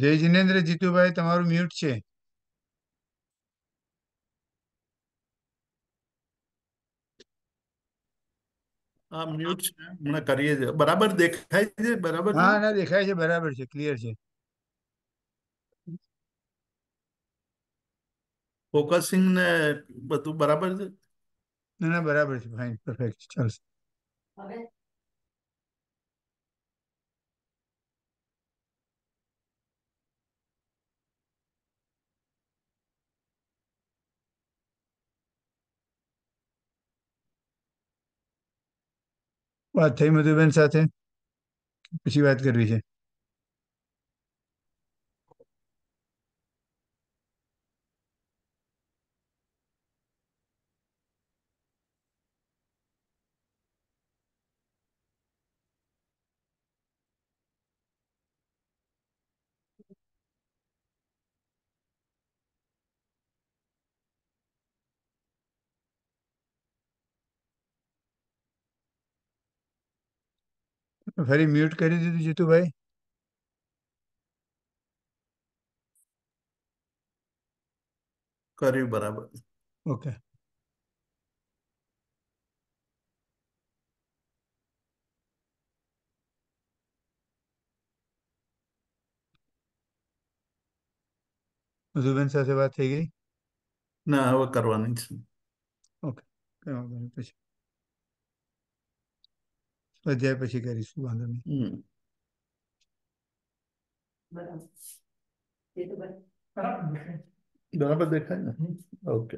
જય જીનેન્દ્ર જીતુભાઈ તમારું મ્યુટ છે બરાબર દેખાય છે બરાબર હા ના દેખાય છે બરાબર છે ક્લિયર છે ફોકસિંગ ને બધું બરાબર છે ના ના બરાબર ફાઇન પરફેક્ટ ચાલશે વાત થઈ મધુબેન સાથે પછી વાત કરવી છે फरी म्यूट कर दी थी जीतू भाई करी बराबर ओके मधुबेन से बात थी गई ना वो करवा नहीं ओके okay. અધ્યાય પછી કરીશું વાંધો નહીં બરાબર દેખાય ને okay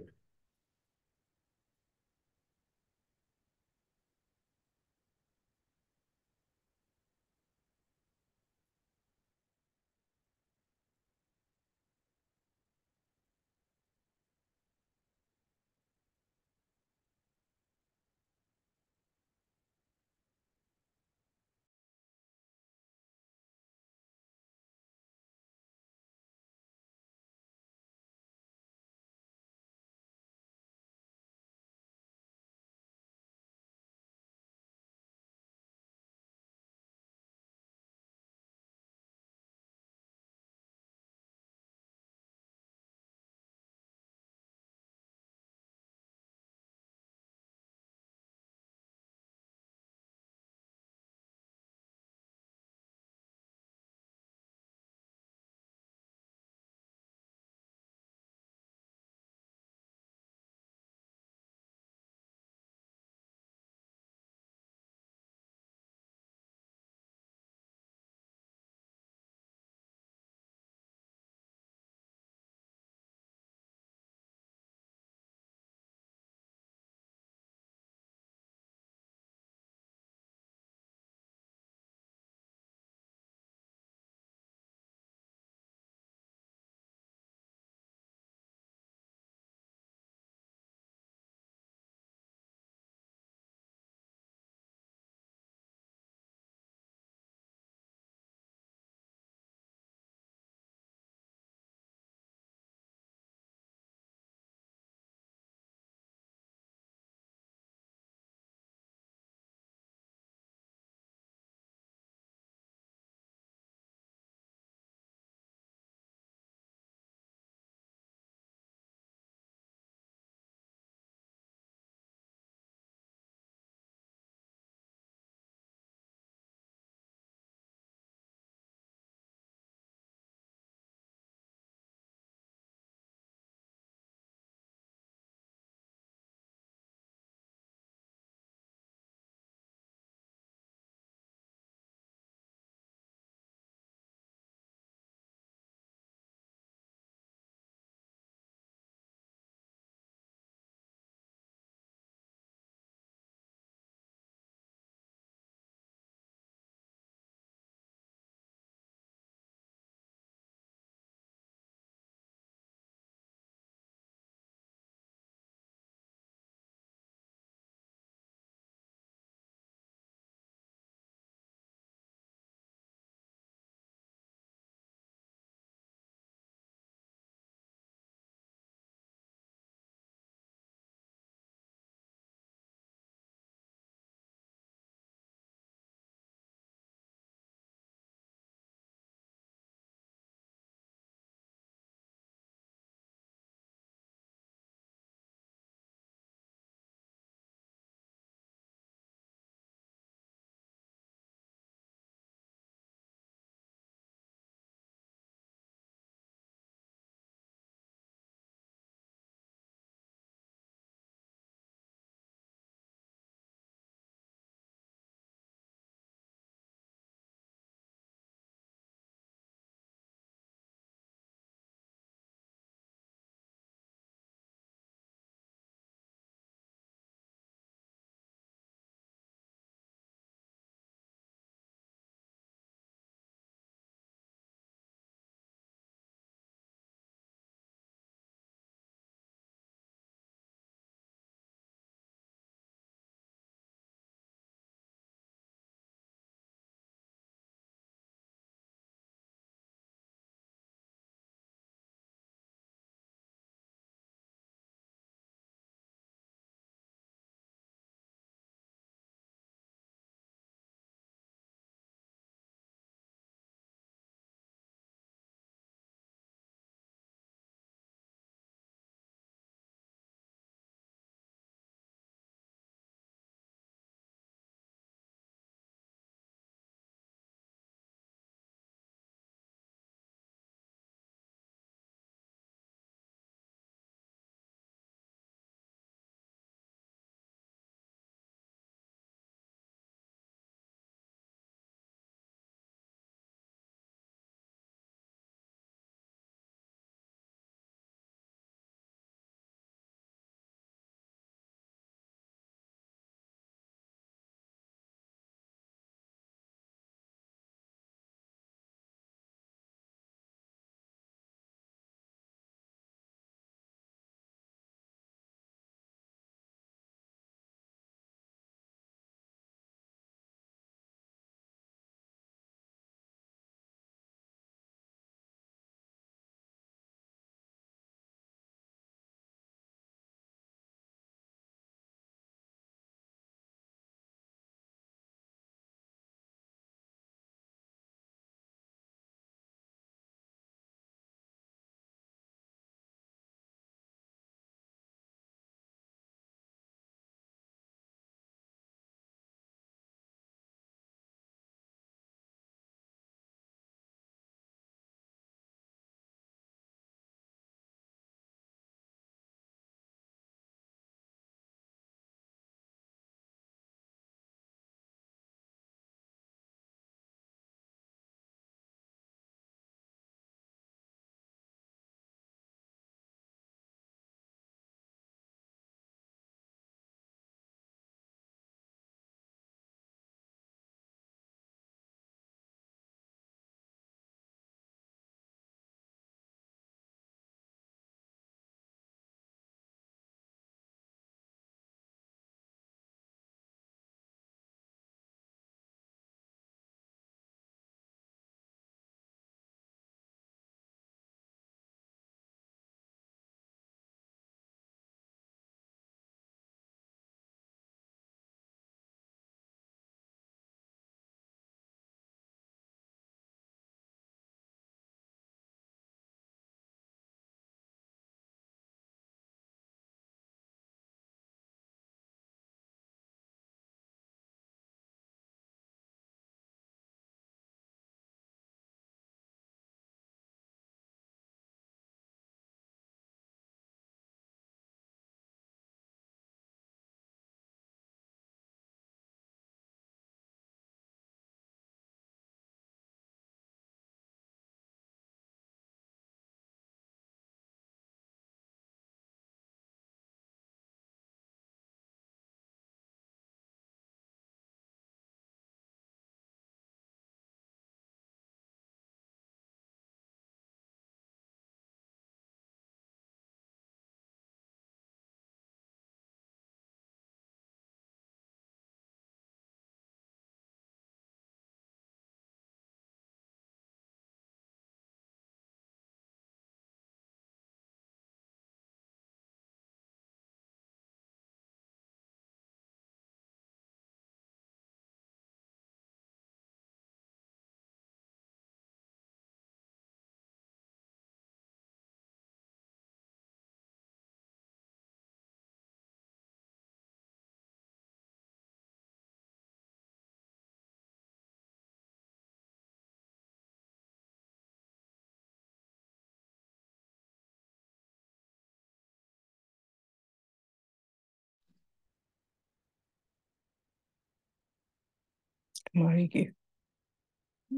Mariki.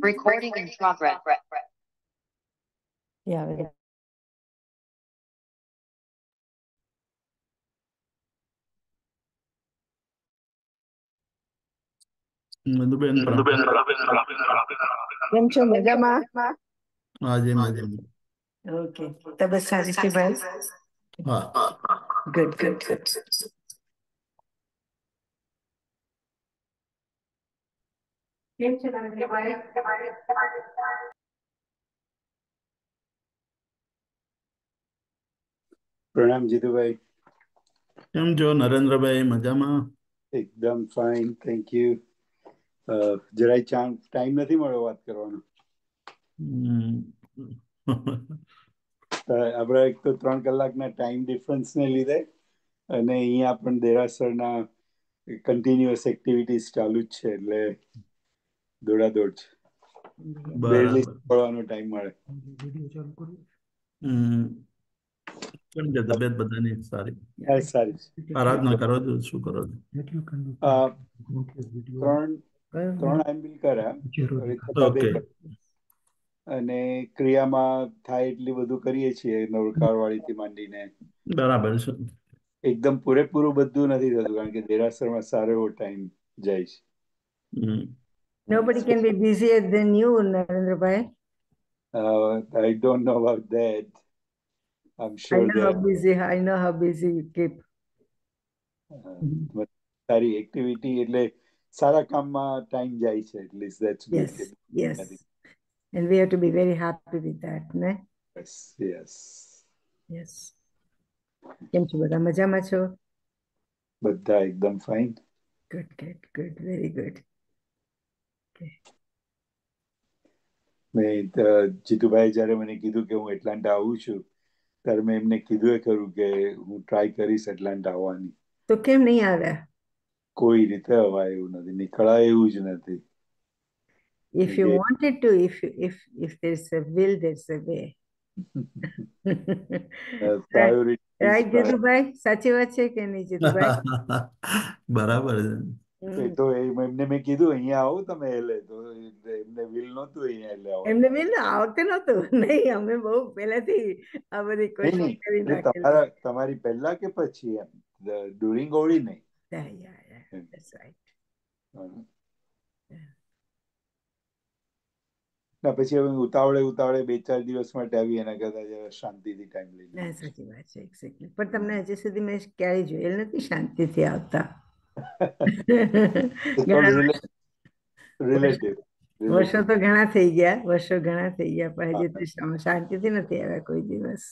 Recording in progress. Yeah. yeah. Madhuben Madhuben કેમ છો કેમ છે પ્રણામ જીતુભાઈ કેમ છો નરેન્દ્રભાઈ મજામાં એકદમ ફાઇન થેન્ક યુ જરાય ચાન્સ ટાઈમ નથી મળ્યો વાત કરવાનો આપણે એક તો ત્રણ કલાકના ટાઈમ ડિફરન્સને લીધે અને અહીંયા પણ દેરાસરના કન્ટિન્યુઅસ એક્ટિવિટીઝ ચાલુ જ છે એટલે દોડાદોડ છે ટાઈમ મળે છે અને ક્રિયામાં થાય એટલી બધું કરીએ છીએ નવલકાર વાળી થી માંડીને બરાબર છે એકદમ પૂરેપૂરું બધું નથી થતું કારણ કે દેરાસર માં સારો એવો ટાઈમ જાય છે Nobody can be busier than you, Narendra Bhai. Uh, I don't know about that. I'm sure. I know that, how busy. I know how busy you keep. સારી uh, activity activity. Sara Kamma time. જાય at least that's yes good. yes and we have to be very happy with that ne yes yes yes કેમ છો બધા મજામાં છો બધા એકદમ fine good good good very good સાથે જીતુભાઈ જ્યારે મને કીધું કે હું એટલાન્ટા આવું છું ત્યારે મેં એમને કીધું એ ખરું કે હું ટ્રાય કરીશ એટલાન્ટા આવવાની તો કેમ નહીં આવ્યા કોઈ રીતે અવાય એવું નથી નીકળાય એવું જ નથી if you yeah. wanted if if if if there's a will there's a way right Jitubhai સાચી વાત છે કે નહીં જીતુભાઈ બરાબર છે તો એમને મેં કીધું અહીંયા આવો તમે એટલે તો એમને વિલ નહોતું અહીંયા એટલે આવો એમને વિલ આવતે નહોતું નહીં અમે બહુ પહેલાથી આ બધી કોશિશ કરી નાખી તમારા તમારી પહેલા કે પછી એમ ડ્યુરિંગ ઓળી નહીં ના પછી હવે ઉતાવળે ઉતાવળે બે ચાર દિવસ માટે આવી એના કરતા જરા શાંતિથી ટાઈમ લઈ ના સાચી વાત છે એક્ઝેક્ટલી પણ તમને હજી સુધી મેં ક્યારેય જોયેલ નથી શાંતિથી આવતા વર્ષો તો ઘણા થઈ ગયા વર્ષો ઘણા થઈ ગયા પણ હજી શાંતિથી નથી આવ્યા કોઈ દિવસ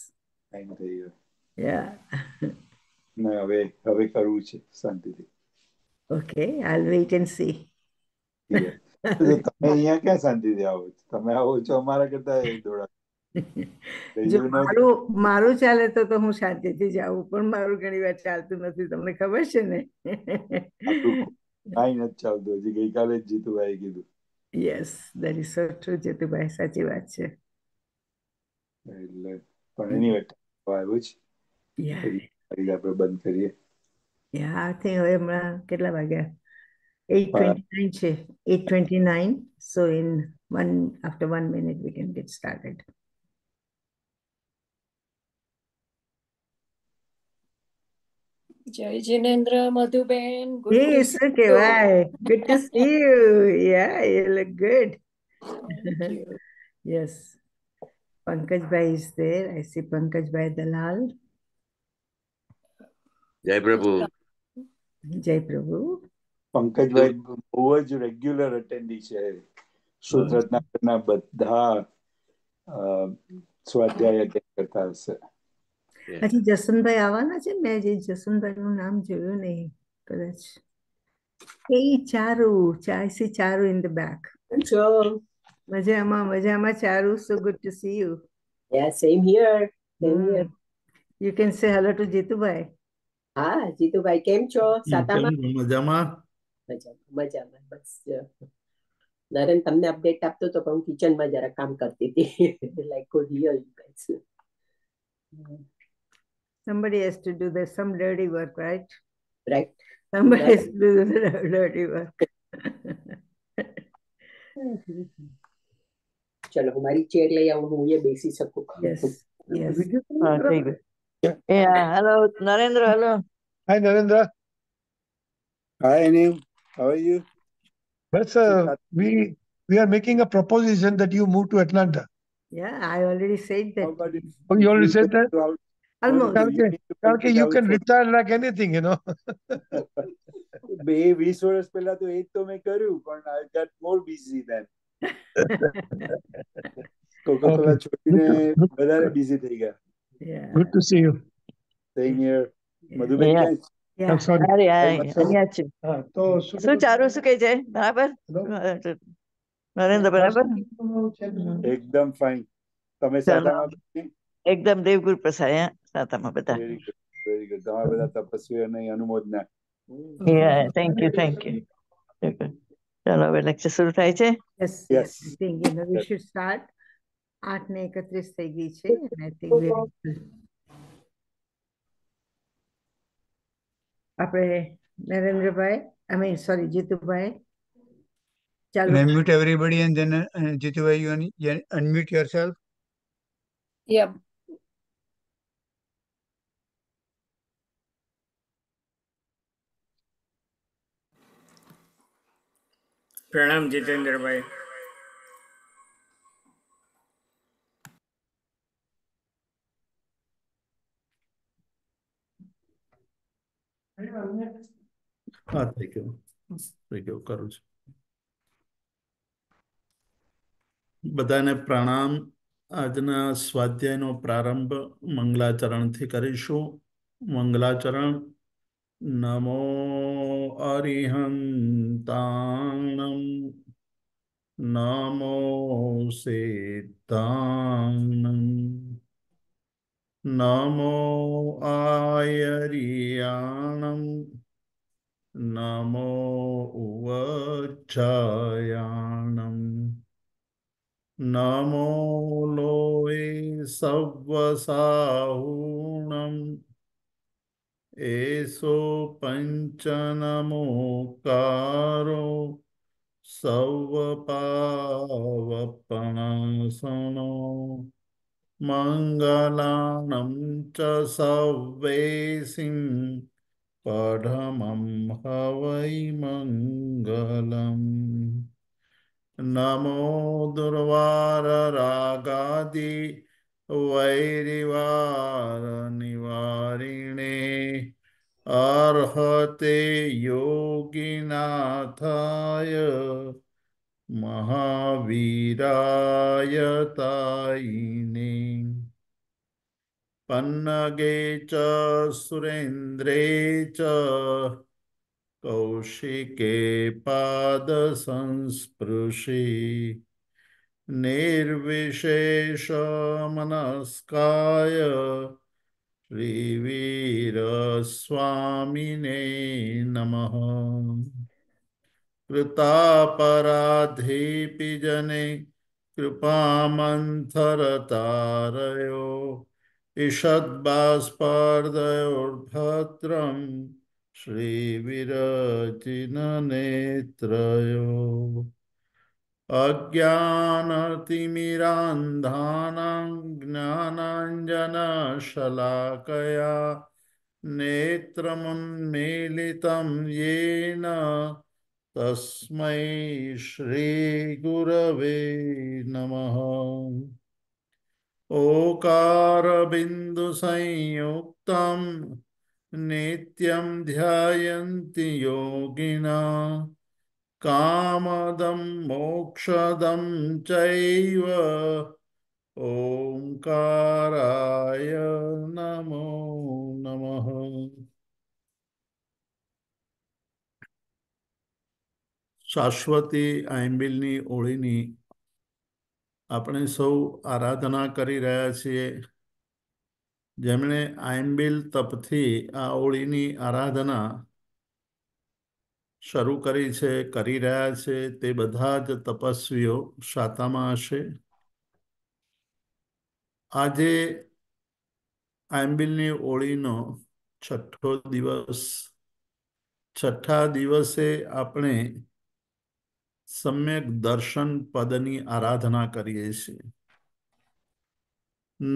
હવે હવે કરવું છે શાંતિથી ઓકે આલ વેઇટ એન્ડ સી તમે અહીંયા ક્યાં શાંતિથી આવો છો તમે આવો છો અમારા કરતા દોડા મારું ચાલે તો તો હું શાંતિથી જાઉં પણ મારું ઘણી વાર ચાલતું નથી તમને ખબર છે ને કાંઈ નથી ચાલતું હજી ગઈકાલે જ જીતુભાઈ કીધું yes that is so true Jitubhai સાચી વાત છે એટલે પણ એની વાત આવ્યું છે આપણે બંધ કરીએ યા તે હવે હમણાં કેટલા વાગ્યા એટ ટ્વેન્ટી નાઇન છે at twenty nine so in one after one minute we can get started જય જિનેન્દ્ર મધુબેન હે શું કહેવાય good to see you yeah you look good yes Pankajbhai is there I see Pankajbhai Dalal જય પ્રભુ જય પ્રભુ પંકજભાઈ બહુ જ રેગ્યુલર અટેન્ડી છે સુરતના બધા સ્વાધ્યાય કરતા હશે હજી જસનભાઈ આવવાના છે મેં જે જસનભાઈ નું નામ જોયું નહીં કદાચ એ Charu I see Charu in the back મજામાં મજામાં Charu so good to see you yeah same here same here you can say hello to Jitubhai હા જીતુભાઈ કેમ છો સાતામાં મજામાં મજામાં મજામાં બસ નરેન તમને અપડેટ આપતો તો પણ હું કિચનમાં જરા કામ કરતી હતી like good here you guys somebody has to do this, some dirty work, right? Right. Somebody has to do the dirty work. ચલો મારી ચેર લઈ આવું હું એ બેસી શકું હા થઈ ગયું hello Narendra hello hi Hi, Narendra. Anil how are you બસ we we are making a proposition that you move to Atlanta. Yeah, I already said that. Oh, you already said that? Almost. okay. Kalki, you can return like anything, you know. Baby, I got more busy then. Good to see you. Same here. Madhubai. Yeah. એકદમ fine તમે સાતા એકદમ દેવગુરુ પ્રસાદ સાતામાં બધા very good તમારા બધા તપસ્વીઓને અનુમોદના થેન્ક યુ થેન્ક યુ ચાલો હવે લેક્ચર શરૂ થાય છે yes yes thank you we should start 8 ને એકત્રીસ થઈ ગઈ છે અને આપણે Narendrabhai I mean sorry Jitubhai ચાલો unmute everybody and then uh, Jituvai you un unmute yourself yeah પ્રણામ જીતેન્દ્રભાઈ હા થઈ કરું છું બધાને પ્રણામ આજના સ્વાધ્યાયનો પ્રારંભ મંગલાચરણથી કરીશું મંગલાચરણ नमो अरिहन्ताणं नमो सेत्ताणं नमो आयरियाणं नमो उवक्षायाणं नमो लोये सव्वसाहूणम् એસો પંચનમોકારો સવપાવપણસણો મંગલાણં ચ સવેસિં પઢમં હવૈ મંગલમ નમો દુર્વારરાગાદી वैरिवारनिवारिणे अर्हते योगिनाथाय महावीरायतायिने पन्नगे च सुरेन्द्रे च कौशिके पादसंस्पृशि निर्विशेषमनस्काय श्रीवीरस्वामिने नमः कृतापराधेऽपि जने कृपामन्थरतारयो ईषद्बास्पर्दयोर्भद्रं श्रीविरचिननेत्रयो अज्ञानतिमिरान्धानां ज्ञानाञ्जनशलाकया नेत्रमुन्मीलितं येन तस्मै श्रीगुरवे नमः ओकारबिन्दुसंयुक्तं नित्यं ध्यायन्ति योगिना કામદમ મોક્ષદમ चैव ओङ्काराय नमो नमः શાશ્વતી આંબિલની ઓળીની આપણે સૌ આરાધના કરી રહ્યા છીએ જેમણે આંબિલ તપથી આ ઓળીની આરાધના શરૂ કરી છે કરી રહ્યા છે તે બધા જ તપસ્વીઓ શાતામાં હશે આજે આંબિલની ઓળીનો છઠ્ઠો દિવસ છઠ્ઠા દિવસે આપણે સમ્યક દર્શન પદની આરાધના કરીએ છીએ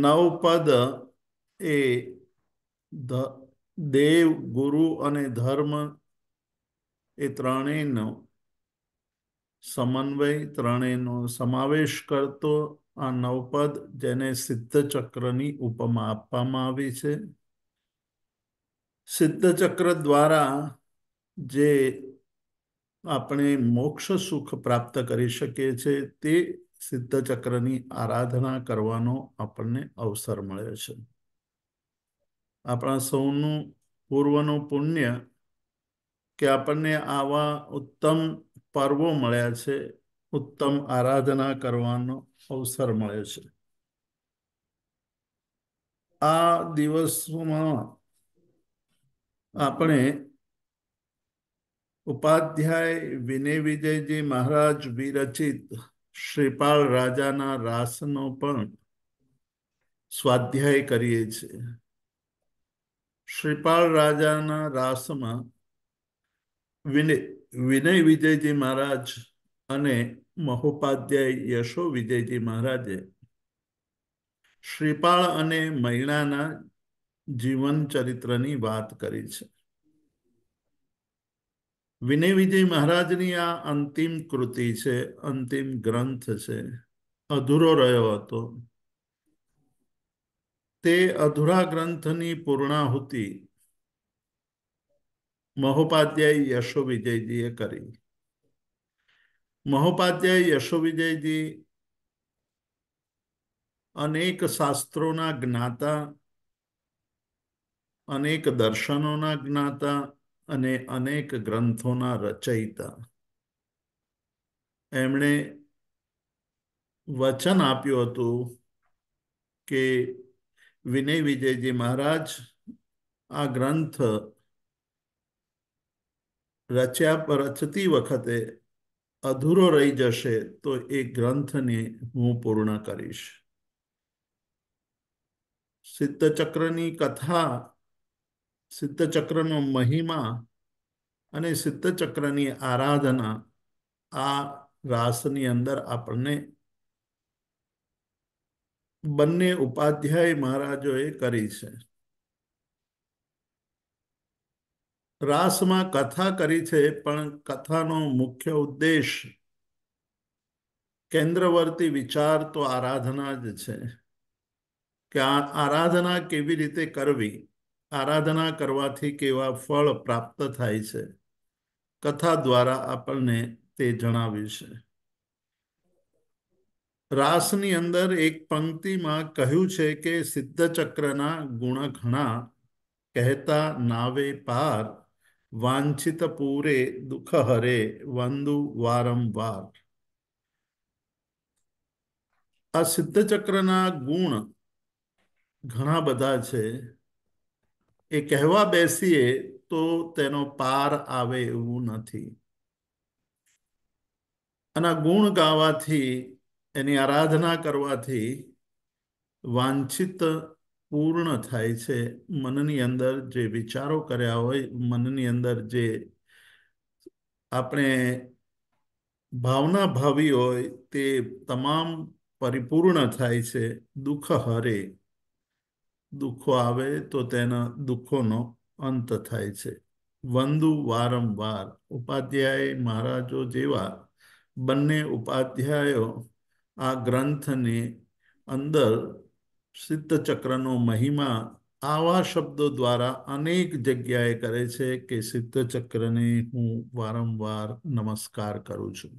નવ પદ એ દેવ ગુરુ અને ધર્મ એ ત્રણેયનો સમન્વય ત્રણેયનો સમાવેશ કરતો આ નવપદ જેને સિદ્ધ ચક્રની ઉપમા આપવામાં આવી છે સિદ્ધ ચક્ર દ્વારા જે આપણે મોક્ષ સુખ પ્રાપ્ત કરી શકીએ છીએ તે સિદ્ધ ચક્રની આરાધના કરવાનો આપણને અવસર મળે છે આપણા સૌનું પૂર્વનું પુણ્ય કે આપણને આવા ઉત્તમ પર્વો મળ્યા છે ઉત્તમ આરાધના કરવાનો અવસર મળે છે આ દિવસોમાં આપણે ઉપાધ્યાય વિનય વિજયજી મહારાજ વિરચિત શ્રીપાલ રાજાના રાસનો પણ સ્વાધ્યાય કરીએ છીએ શ્રીપાલ રાજાના રાસમાં વિનય વિનય વિજયજી મહારાજ અને મહોપાધ્યાય યશો વિજયજી મહારાજે શ્રીપાળ અને મૈણાના જીવન ચરિત્રની વાત કરી છે વિનય વિજય મહારાજની આ અંતિમ કૃતિ છે અંતિમ ગ્રંથ છે અધૂરો રહ્યો હતો તે અધૂરા ગ્રંથની પૂર્ણાહુતિ મહોપાધ્યાય યશો વિજયજીએ કરી મહોપાધ્યાય યશો વિજયજી અનેક શાસ્ત્રોના જ્ઞાતા અનેક દર્શનોના જ્ઞાતા અને અનેક ગ્રંથોના રચયિતા એમણે વચન આપ્યું હતું કે વિનય વિજયજી મહારાજ આ ગ્રંથ રચ્યા રચતી વખતે અધૂરો રહી જશે તો એ ગ્રંથને હું પૂર્ણ કરીશ સિદ્ધચક્રની કથા સિદ્ધચક્રનો મહિમા અને સિદ્ધચક્રની આરાધના આ રાસની અંદર આપણને બંને ઉપાધ્યાય મહારાજોએ કરી છે રાસમાં કથા કરી છે પણ કથાનો મુખ્ય ઉદ્દેશ કેન્દ્રવર્તી વિચાર તો આરાધના જ છે કે આરાધના કેવી રીતે કરવી આરાધના કરવાથી કેવા ફળ પ્રાપ્ત થાય છે કથા દ્વારા આપણને તે જણાવ્યું છે રાસની અંદર એક પંક્તિમાં કહ્યું છે કે સિદ્ધચક્રના ગુણ ઘણા કહેતા નાવે પાર વાંછિત પૂરે દુઃખ હરે વંદુ વારંવાર આ સિદ્ધ ચક્રના ગુણ ઘણા બધા છે એ કહેવા બેસીએ તો તેનો પાર આવે એવું નથી અને ગુણ ગાવાથી એની આરાધના કરવાથી વાંછિત પૂર્ણ થાય છે મનની અંદર જે વિચારો કર્યા હોય મનની અંદર જે આપણે ભાવના ભાવી હોય તે તમામ પરિપૂર્ણ થાય છે દુઃખ હરે દુઃખો આવે તો તેના દુઃખોનો અંત થાય છે વંદુ વારંવાર ઉપાધ્યાય મહારાજો જેવા બંને ઉપાધ્યાયો આ ગ્રંથની અંદર સિદ્ધ ચક્રનો મહિમા આવા શબ્દો દ્વારા અનેક જગ્યાએ કરે છે કે સિદ્ધ ચક્રને હું વારંવાર નમસ્કાર કરું છું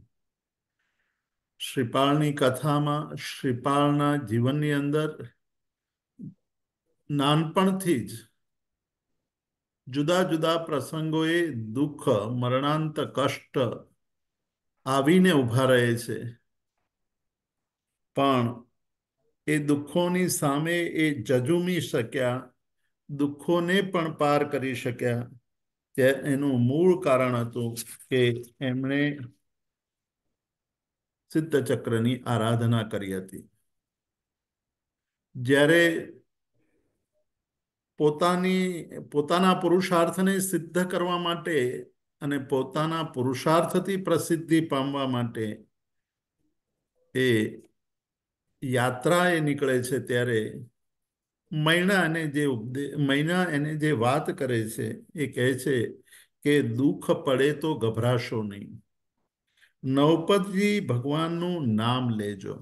શ્રીપાળની કથામાં શ્રીપાળના જીવનની અંદર નાનપણથી જ જુદા જુદા પ્રસંગોએ દુઃખ મરણાંત કષ્ટ આવીને ઉભા રહે છે પણ એ દુઃખોની સામે એ જજુમી શક્યા દુઃખોને પણ પાર કરી શક્યા કે એનું મૂળ કારણ હતું કે એમણે સિદ્ધચક્રની આરાધના કરી હતી જ્યારે પોતાની પોતાના પુરુષાર્થને સિદ્ધ કરવા માટે અને પોતાના પુરુષાર્થથી પ્રસિદ્ધિ પામવા માટે એ યાત્રા એ નીકળે છે ત્યારે મૈના અને જે ઉપદે મૈણા એને જે વાત કરે છે એ કહે છે કે દુઃખ પડે તો ગભરાશો નહીં નવપતજી ભગવાનનું નામ લેજો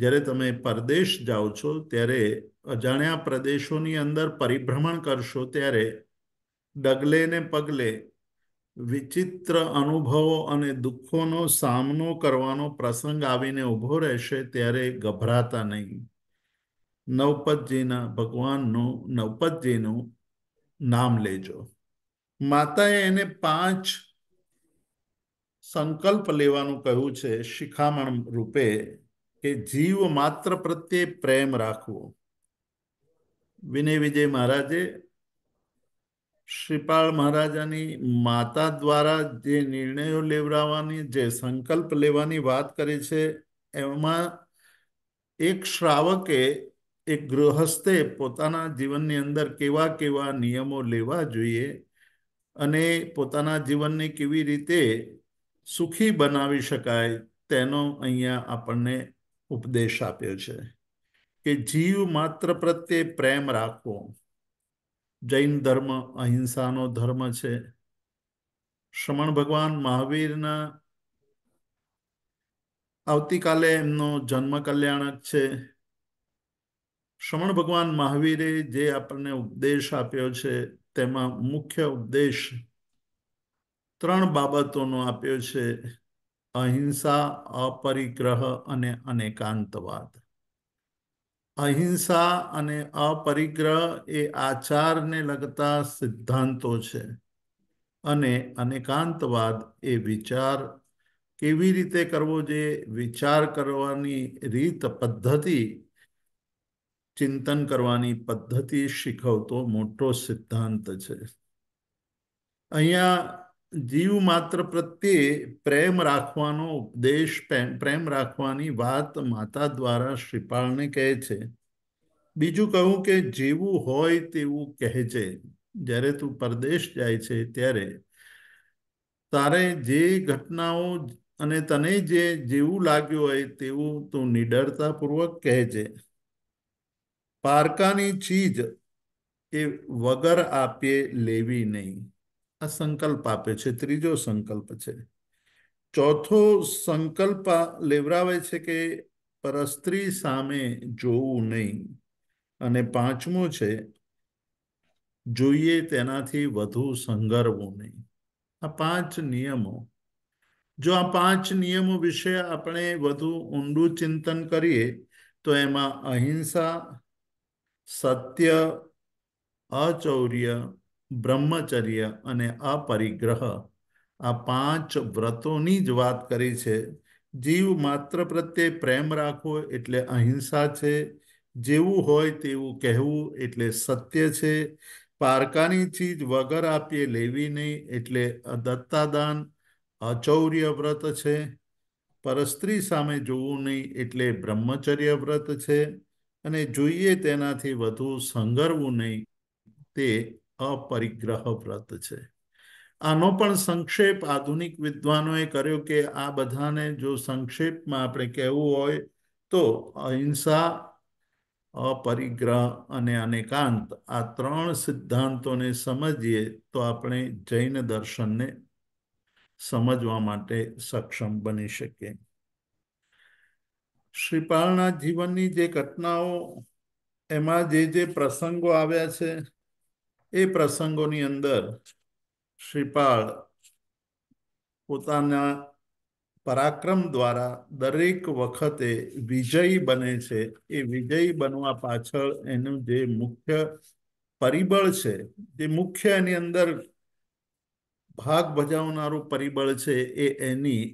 જ્યારે તમે પરદેશ જાઓ છો ત્યારે અજાણ્યા પ્રદેશોની અંદર પરિભ્રમણ કરશો ત્યારે ડગલે ને પગલે વિચિત્ર અનુભવો અને દુઃખોનો સામનો કરવાનો પ્રસંગ આવીને ઊભો રહેશે ત્યારે ગભરાતા નહીં નવપતજીના ભગવાનનું નવપતજીનું નામ લેજો માતાએ એને પાંચ સંકલ્પ લેવાનું કહ્યું છે શિખામણ રૂપે કે જીવ માત્ર પ્રત્યે પ્રેમ રાખવો વિનય વિજય મહારાજે શ્રીપાળ મહારાજાની માતા દ્વારા જે નિર્ણયો લેવડાવવાની જે સંકલ્પ લેવાની વાત કરી છે એમાં એક શ્રાવકે એક ગૃહસ્થે પોતાના જીવનની અંદર કેવા કેવા નિયમો લેવા જોઈએ અને પોતાના જીવનને કેવી રીતે સુખી બનાવી શકાય તેનો અહીંયા આપણને ઉપદેશ આપ્યો છે કે જીવ માત્ર પ્રત્યે પ્રેમ રાખવો જૈન ધર્મ અહિંસાનો ધર્મ છે શ્રમણ ભગવાન મહાવીરના આવતીકાલે એમનો જન્મ કલ્યાણક છે શ્રમણ ભગવાન મહાવીરે જે આપણને ઉપદેશ આપ્યો છે તેમાં મુખ્ય ઉપદેશ ત્રણ બાબતોનો આપ્યો છે અહિંસા અપરિગ્રહ અને અનેકાંતવાદ અહિંસા અને અપરિગ્રહ એ આચારને લગતા સિદ્ધાંતો છે અને અનેકાંતવાદ એ વિચાર કેવી રીતે કરવો જે વિચાર કરવાની રીત પદ્ધતિ ચિંતન કરવાની પદ્ધતિ શીખવતો મોટો સિદ્ધાંત છે અહીંયા જીવ માત્ર પ્રત્યે પ્રેમ રાખવાનો ઉપદેશ પ્રેમ રાખવાની વાત માતા દ્વારા શ્રીપાળને કહે છે બીજું કહું કે જેવું હોય તેવું કહે છે જ્યારે તું પરદેશ જાય છે ત્યારે તારે જે ઘટનાઓ અને તને જે જેવું લાગ્યું હોય તેવું તું નિડરતાપૂર્વક કહે છે પારકાની ચીજ એ વગર આપીએ લેવી નહીં આ સંકલ્પ આપે છે ત્રીજો સંકલ્પ છે ચોથો સંકલ્પ લેવરાવે છે કે પરસ્ત્રી સામે જોવું નહીં અને પાંચમો છે જોઈએ તેનાથી વધુ સંગરવું નહીં આ પાંચ નિયમો જો આ પાંચ નિયમો વિશે આપણે વધુ ઊંડું ચિંતન કરીએ તો એમાં અહિંસા સત્ય અચૌર્ય બ્રહ્મચર્ય અને અપરિગ્રહ આ પાંચ વ્રતોની જ વાત કરી છે જીવ માત્ર પ્રત્યે પ્રેમ રાખવો એટલે અહિંસા છે જેવું હોય તેવું કહેવું એટલે સત્ય છે પારકાની ચીજ વગર આપીએ લેવી નહીં એટલે દત્તાદાન અચૌર્ય વ્રત છે પરસ્ત્રી સામે જોવું નહીં એટલે બ્રહ્મચર્ય વ્રત છે અને જોઈએ તેનાથી વધુ સંગરવું નહીં તે અપરિગ્રહ વ્રત છે આનો પણ સંક્ષેપ આધુનિક વિદ્વાનોએ કર્યો કે આ બધાને જો સંક્ષેપમાં આપણે કહેવું હોય તો અહિંસા અપરિગ્રહ અને અનેકાંત આ ત્રણ સિદ્ધાંતોને સમજીએ તો આપણે જૈન દર્શનને સમજવા માટે સક્ષમ બની શકીએ શ્રીપાળના જીવનની જે ઘટનાઓ એમાં જે જે પ્રસંગો આવ્યા છે એ પ્રસંગોની અંદર શ્રીપાળ પોતાના પરાક્રમ દ્વારા દરેક વખતે વિજયી બને છે એ વિજયી બનવા પાછળ એનું જે મુખ્ય પરિબળ છે જે મુખ્ય એની અંદર ભાગ ભજાવનારું પરિબળ છે એ એની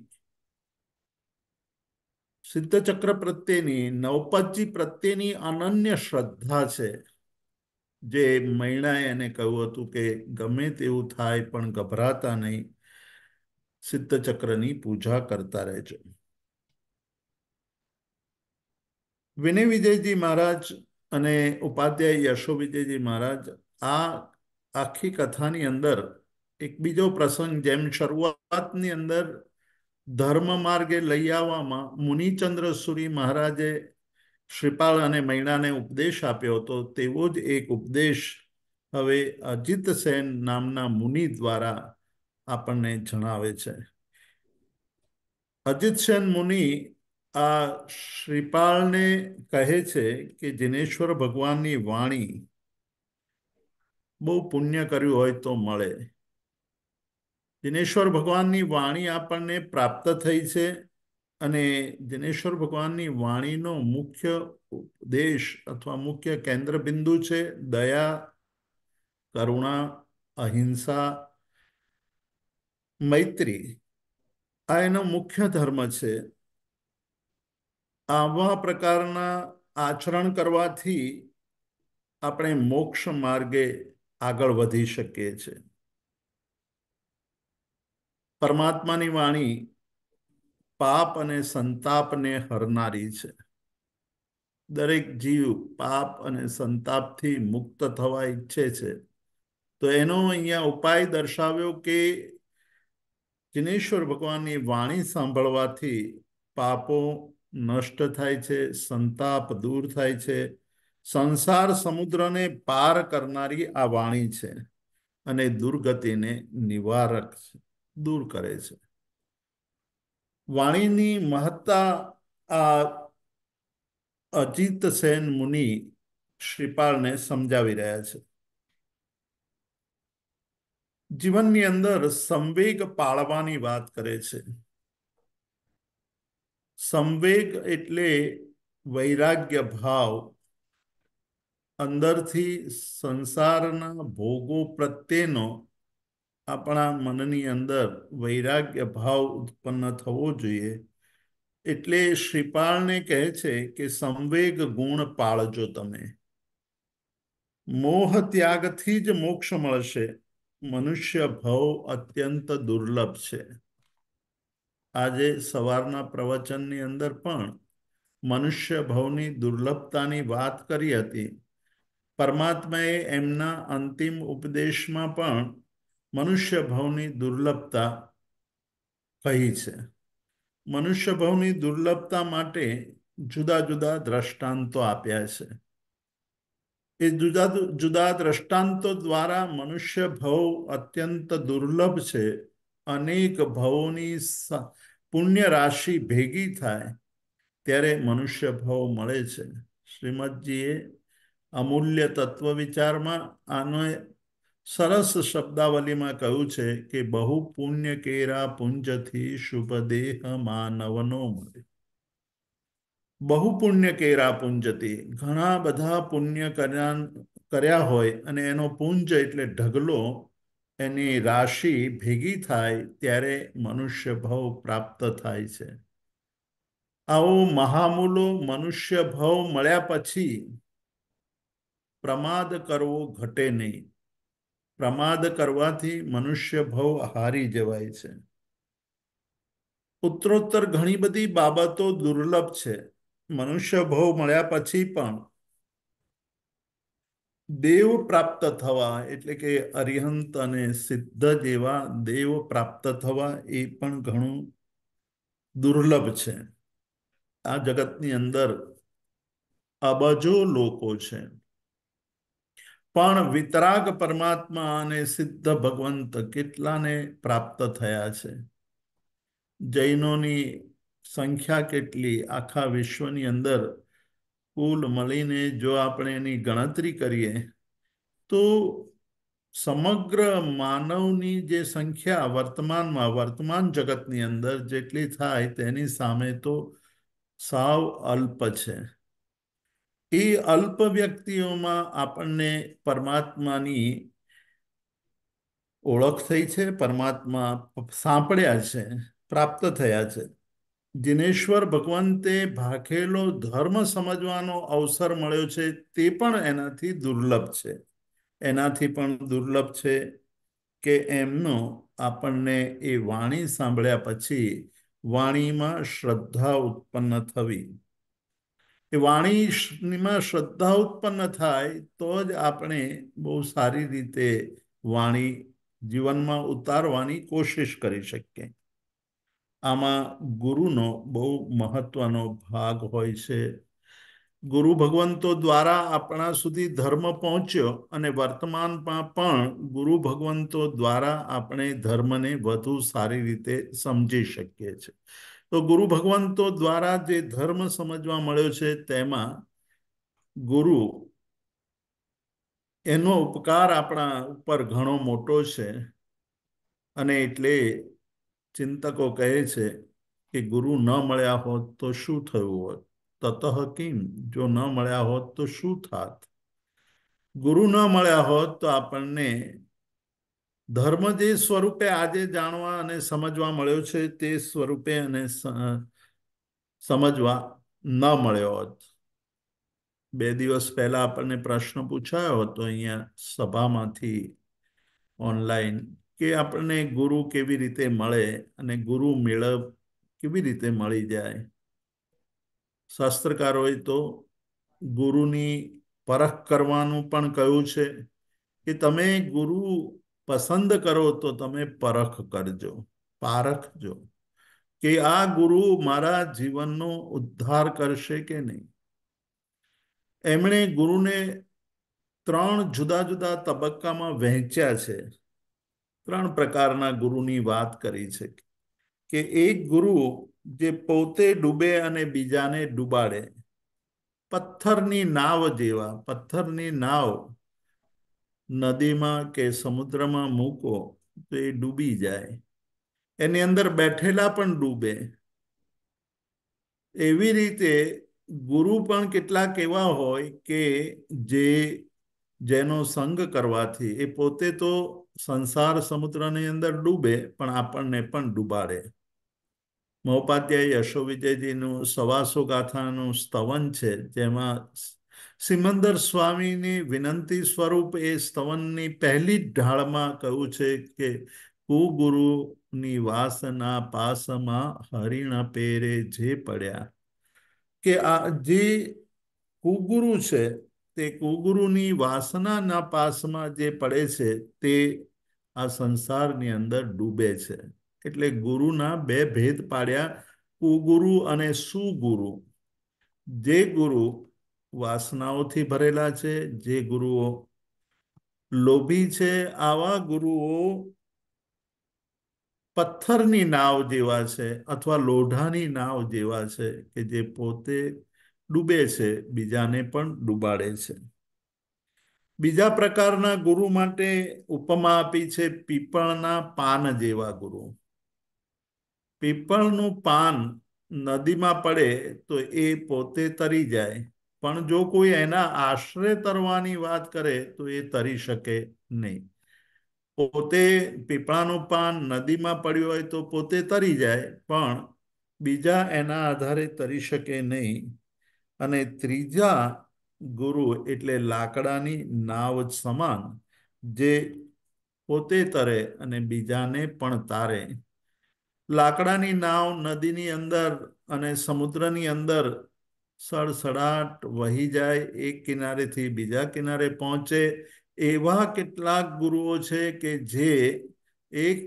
સિદ્ધચક્ર પ્રત્યેની નવપતજી પ્રત્યેની અનન્ય શ્રદ્ધા છે જે મૈણાએ એને કહ્યું હતું કે ગમે તેવું થાય પણ ગભરાતા નહીં સિદ્ધચક્રની પૂજા કરતા રહેજો વિનય વિજયજી મહારાજ અને ઉપાધ્યાય યશો વિજયજી મહારાજ આ આખી કથાની અંદર એક બીજો પ્રસંગ જેમ શરૂઆતની અંદર ધર્મ માર્ગે લઈ આવવામાં મુનિચંદ્ર સુરી મહારાજે શ્રીપાલ અને મૈણાને ઉપદેશ આપ્યો હતો તેવો જ એક ઉપદેશ હવે અજીત સેન નામના મુનિ દ્વારા આપણને જણાવે છે અજીત સેન મુનિ આ શ્રીપાલને કહે છે કે જિનેશ્વર ભગવાનની વાણી બહુ પુણ્ય કર્યું હોય તો મળે જિનેશ્વર ભગવાનની વાણી આપણને પ્રાપ્ત થઈ છે અને દિનેશ્વર ભગવાનની વાણીનો મુખ્ય ઉપદેશ અથવા મુખ્ય કેન્દ્ર બિંદુ છે દયા કરુણા અહિંસા મૈત્રી આ એનો મુખ્ય ધર્મ છે આવા પ્રકારના આચરણ કરવાથી આપણે મોક્ષ માર્ગે આગળ વધી શકીએ છીએ પરમાત્માની વાણી પાપ અને સંતાપને હરનારી છે દરેક જીવ પાપ અને સંતાપથી મુક્ત થવા ઈચ્છે છે તો એનો અહીંયા ઉપાય દર્શાવ્યો કે જિનેશ્વર ભગવાનની વાણી સાંભળવાથી પાપો નષ્ટ થાય છે સંતાપ દૂર થાય છે સંસાર સમુદ્રને પાર કરનારી આ વાણી છે અને દુર્ગતિને નિવારક દૂર કરે છે વાણીની મહત્તા આ અજીત સેન મુનિ શ્રીપાલને સમજાવી રહ્યા છે જીવનની અંદર સંવેગ પાળવાની વાત કરે છે સંવેગ એટલે વૈરાગ્ય ભાવ અંદરથી સંસારના ભોગો પ્રત્યેનો આપણા મનની અંદર વૈરાગ્ય ભાવ ઉત્પન્ન થવો જોઈએ એટલે શ્રીપાળને કહે છે કે સંવેગ ગુણ પાળજો તમે મોહ ત્યાગથી જ મોક્ષ મળશે મનુષ્ય ભવ અત્યંત દુર્લભ છે આજે સવારના પ્રવચનની અંદર પણ મનુષ્ય ભવની દુર્લભતાની વાત કરી હતી પરમાત્માએ એમના અંતિમ ઉપદેશમાં પણ મનુષ્ય ભવની દુર્લભતા કહી છે મનુષ્ય ભવની દુર્લભતા માટે જુદા જુદા દ્રષ્ટાંતો આપ્યા છે એ જુદા જુદા દ્રષ્ટાંતો દ્વારા મનુષ્ય ભવ અત્યંત દુર્લભ છે અનેક ભવોની પુણ્ય રાશિ ભેગી થાય ત્યારે મનુષ્ય ભવ મળે છે શ્રીમદજીએ અમૂલ્ય તત્વ વિચારમાં આને સરસ શબ્દાવલીમાં કહ્યું છે કે બહુ પુણ્ય કેરા પુંજથી શુભ દેહ માનવનો મળે બહુ પુણ્ય કેરા પુંજતી ઘણા બધા પુણ્ય કર્યા હોય અને એનો પુંજ એટલે ઢગલો એની રાશિ ભેગી થાય ત્યારે મનુષ્ય ભવ પ્રાપ્ત થાય છે આવો મહામૂલો મનુષ્ય ભવ મળ્યા પછી પ્રમાદ કરવો ઘટે નહીં પ્રમાદ કરવાથી મનુષ્ય ભવ હારી જવાય છે ઉત્તરોત્તર ઘણી બધી બાબતો દુર્લભ છે મનુષ્ય ભવ મળ્યા પછી પણ દેવ પ્રાપ્ત થવા એટલે કે અરિહંત અને સિદ્ધ જેવા દેવ પ્રાપ્ત થવા એ પણ ઘણું દુર્લભ છે આ જગતની અંદર અબજો લોકો છે પણ વિતરાગ પરમાત્મા અને સિદ્ધ ભગવંત કેટલાને પ્રાપ્ત થયા છે જૈનોની સંખ્યા કેટલી આખા વિશ્વની અંદર કુલ મળીને જો આપણે એની ગણતરી કરીએ તો સમગ્ર માનવની જે સંખ્યા વર્તમાનમાં વર્તમાન જગતની અંદર જેટલી થાય તેની સામે તો સાવ અલ્પ છે એ અલ્પ વ્યક્તિઓમાં આપણને પરમાત્માની ઓળખ થઈ છે પરમાત્મા સાંપડ્યા છે પ્રાપ્ત થયા છે દિનેશ્વર ભગવંતે ભાખેલો ધર્મ સમજવાનો અવસર મળ્યો છે તે પણ એનાથી દુર્લભ છે એનાથી પણ દુર્લભ છે કે એમનો આપણને એ વાણી સાંભળ્યા પછી વાણીમાં શ્રદ્ધા ઉત્પન્ન થવી એ વાણીમાં શ્રદ્ધા ઉત્પન્ન થાય તો જ આપણે બહુ સારી રીતે વાણી જીવનમાં ઉતારવાની કોશિશ કરી શકીએ આમાં ગુરુનો બહુ મહત્વનો ભાગ હોય છે ગુરુ ભગવંતો દ્વારા આપણા સુધી ધર્મ પહોંચ્યો અને વર્તમાનમાં પણ ગુરુ ભગવંતો દ્વારા આપણે ધર્મને વધુ સારી રીતે સમજી શકીએ છીએ તો ગુરુ ભગવંતો દ્વારા જે ધર્મ સમજવા મળ્યો છે તેમાં ગુરુ એનો ઉપકાર આપણા ઉપર ઘણો મોટો છે અને એટલે ચિંતકો કહે છે કે ગુરુ ન મળ્યા હોત તો શું થયું હોત તતઃ કિમ જો ન મળ્યા હોત તો શું થાત ગુરુ ન મળ્યા હોત તો આપણને ધર્મ જે સ્વરૂપે આજે જાણવા અને સમજવા મળ્યો છે તે સ્વરૂપે અને સમજવા ન મળ્યો હોત બે દિવસ પહેલા આપણને પ્રશ્ન પૂછાયો હતો અહીંયા સભામાંથી ઓનલાઈન કે આપણને ગુરુ કેવી રીતે મળે અને ગુરુ મેળવ કેવી રીતે મળી જાય શાસ્ત્રકારોએ તો ગુરુની પરખ કરવાનું પણ કહ્યું છે કે તમે ગુરુ પસંદ કરો તો તમે પરખ કરજો પારખજો કે આ ગુરુ મારા જીવનનો ઉદ્ધાર કરશે કે નહીં એમણે ગુરુને ત્રણ જુદા જુદા તબક્કામાં વહેંચ્યા છે ત્રણ પ્રકારના ગુરુની વાત કરી છે કે એક ગુરુ જે પોતે ડૂબે અને બીજાને ડૂબાડે પથ્થરની નાવ જેવા પથ્થરની નાવ નદીમાં કે સમુદ્રમાં મૂકો તો એ ડૂબી જાય એની અંદર બેઠેલા પણ ડૂબે એવી રીતે ગુરુ પણ કેટલાક એવા હોય કે જે જેનો સંગ કરવાથી એ પોતે તો સંસાર સમુદ્રની અંદર ડૂબે પણ આપણને પણ ડૂબાડે મહોપાધ્યાય યશો વિજયજીનું સવાસો ગાથાનું સ્તવન છે જેમાં સિમંદર સ્વામીની વિનંતી સ્વરૂપ એ સ્તવનની પહેલી ઢાળમાં કહ્યું છે કે કુગુરુની વાસના પાસમાં હરિણ પેરે જે પડ્યા કે આ જે કુગુરુ છે તે કુગુરુની વાસનાના પાસમાં જે પડે છે તે આ સંસારની અંદર ડૂબે છે એટલે ગુરુના બે ભેદ પાડ્યા કુગુરુ અને સુગુરુ જે ગુરુ વાસનાઓથી ભરેલા છે જે ગુરુઓ લોભી છે આવા ગુરુઓ પથ્થરની નાવ જેવા છે અથવા લોઢાની નાવ જેવા છે કે જે પોતે ડૂબે છે બીજાને પણ ડૂબાડે છે બીજા પ્રકારના ગુરુ માટે ઉપમા આપી છે પીપળના પાન જેવા ગુરુ પીપળનું પાન નદીમાં પડે તો એ પોતે તરી જાય પણ જો કોઈ એના આશરે તરવાની વાત કરે તો એ તરી શકે નહીં પોતે પીપળાનું પાન નદીમાં પડ્યું હોય તો પોતે તરી જાય પણ બીજા એના આધારે તરી શકે નહીં અને ત્રીજા ગુરુ એટલે લાકડાની નાવ સમાન જે પોતે તરે અને બીજાને પણ તારે લાકડાની નાવ નદીની અંદર અને સમુદ્રની અંદર સડસડાટ વહી જાય એક કિનારેથી બીજા કિનારે પહોંચે એવા કેટલાક ગુરુઓ છે કે જે એક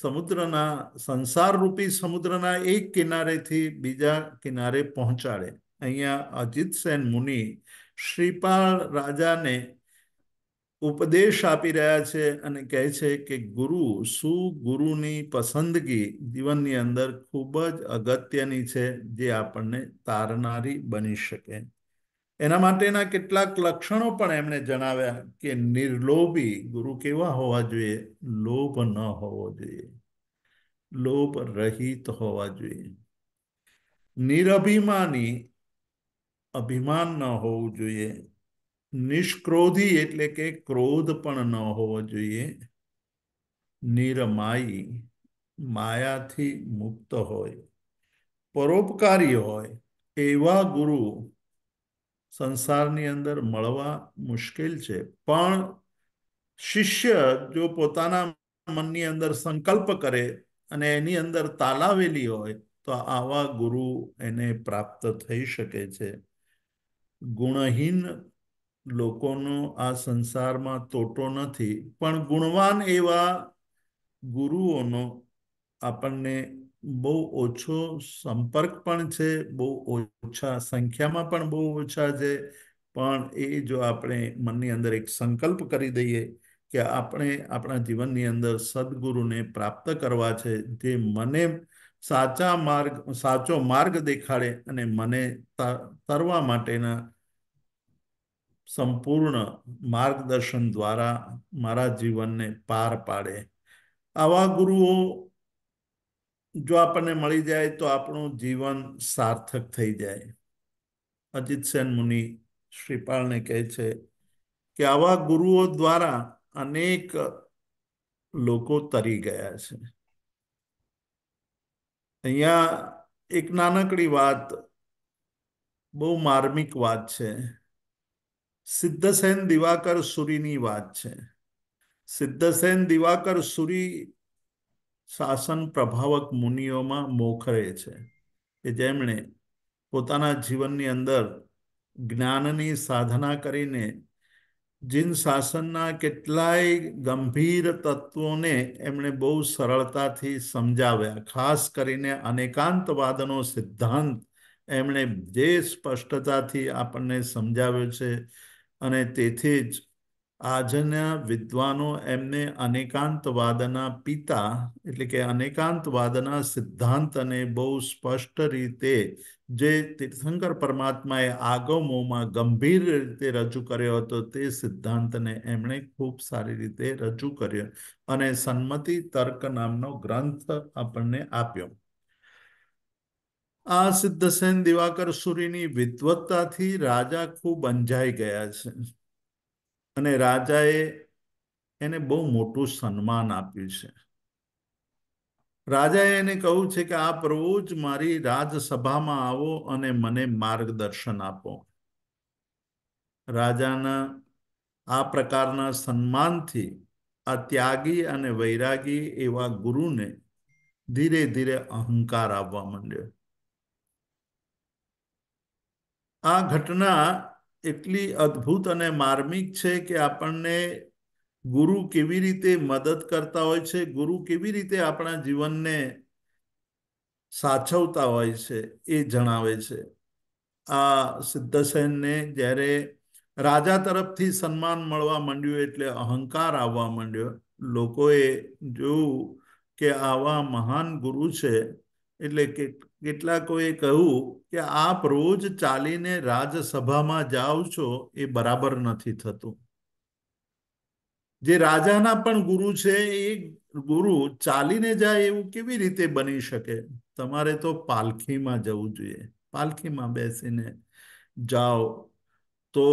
સમુદ્રના સંસારરૂપી સમુદ્રના એક કિનારેથી બીજા કિનારે પહોંચાડે અહીંયા અજીત સેન મુનિ શ્રીપાળ રાજાને ઉપદેશ આપી રહ્યા છે અને કહે છે કે ગુરુ શું ગુરુની પસંદગી જીવનની અંદર ખૂબ જ અગત્યની છે જે આપણને તારનારી બની શકે એના માટેના કેટલાક લક્ષણો પણ એમણે જણાવ્યા કે નિર્લોભી ગુરુ કેવા હોવા જોઈએ લોભ ન હોવો જોઈએ લોભ રહિત હોવા જોઈએ નિરભિમાની અભિમાન ન હોવું જોઈએ નિષ્ક્રોધી એટલે કે ક્રોધ પણ ન હોવો જોઈએ નિરમાયી માયાથી મુક્ત હોય પરોપકારી હોય એવા ગુરુ સંસારની અંદર મળવા મુશ્કેલ છે પણ શિષ્ય જો પોતાના મનની અંદર સંકલ્પ કરે અને એની અંદર તાલાવેલી હોય તો આવા ગુરુ એને પ્રાપ્ત થઈ શકે છે ગુણહીન લોકોનો આ સંસારમાં તોટો નથી પણ ગુણવાન એવા ગુરુઓનો આપણને બહુ ઓછો સંપર્ક પણ છે બહુ ઓછા સંખ્યામાં પણ બહુ ઓછા છે પણ એ જો આપણે મનની અંદર એક સંકલ્પ કરી દઈએ કે આપણે આપણા જીવનની અંદર સદગુરુને પ્રાપ્ત કરવા છે જે મને સાચા માર્ગ સાચો માર્ગ દેખાડે અને મને તરવા માટેના સંપૂર્ણ માર્ગદર્શન દ્વારા મારા જીવનને પાર પાડે આવા ગુરુઓ જો આપણને મળી જાય તો આપણું જીવન સાર્થક થઈ જાય અજીત સેન મુનિ શ્રીપાળને કહે છે કે આવા ગુરુઓ દ્વારા અનેક લોકો તરી ગયા છે અહીંયા એક નાનકડી વાત બહુ માર્મિક વાત છે સિદ્ધસેન દિવાકર સુરીની વાત છે સિદ્ધસેન દિવાકર સુરી શાસન પ્રભાવક મુનિઓમાં મોખરે છે કે જેમણે પોતાના જીવનની અંદર જ્ઞાનની સાધના કરીને જીન શાસનના કેટલાય ગંભીર તત્વોને એમણે બહુ સરળતાથી સમજાવ્યા ખાસ કરીને અનેકાંતવાદનો સિદ્ધાંત એમણે જે સ્પષ્ટતાથી આપણને સમજાવ્યો છે અને તેથી જ આજના વિદ્વાનો એમને અનેકાંતવાદના પિતા એટલે કે અનેકાંતવાદના સિદ્ધાંતને બહુ સ્પષ્ટ રીતે જે તીર્થંકર પરમાત્માએ આગમોમાં ગંભીર રીતે રજૂ કર્યો હતો તે સિદ્ધાંતને એમણે ખૂબ સારી રીતે રજૂ કર્યો અને સન્મતિ તર્ક નામનો ગ્રંથ આપણને આપ્યો આ સિદ્ધસેન દિવાકર સુરીની વિદવત્તાથી રાજા ખૂબ અંજાઈ ગયા છે અને રાજાએ એને બહુ મોટું સન્માન આપ્યું છે રાજાએ એને કહ્યું છે કે આપ રોજ મારી રાજસભામાં આવો અને મને માર્ગદર્શન આપો રાજાના આ પ્રકારના સન્માનથી આ ત્યાગી અને વૈરાગી એવા ગુરુને ધીરે ધીરે અહંકાર આવવા માંડ્યો આ ઘટના એટલી અદ્ભુત અને માર્મિક છે કે આપણને ગુરુ કેવી રીતે મદદ કરતા હોય છે ગુરુ કેવી રીતે આપણા જીવનને સાચવતા હોય છે એ જણાવે છે આ સિદ્ધસેનને જ્યારે રાજા તરફથી સન્માન મળવા માંડ્યું એટલે અહંકાર આવવા માંડ્યો લોકોએ જોયું કે આવા મહાન ગુરુ છે એટલે કે કેટલાકોએ કહ્યું કે આપ રોજ ચાલીને રાજસભામાં જાઓ છો એ બરાબર નથી થતું જે રાજાના પણ ગુરુ છે એ ગુરુ ચાલીને જાય એવું કેવી રીતે બની શકે તમારે તો પાલખીમાં જવું જોઈએ પાલખીમાં બેસીને જાઓ તો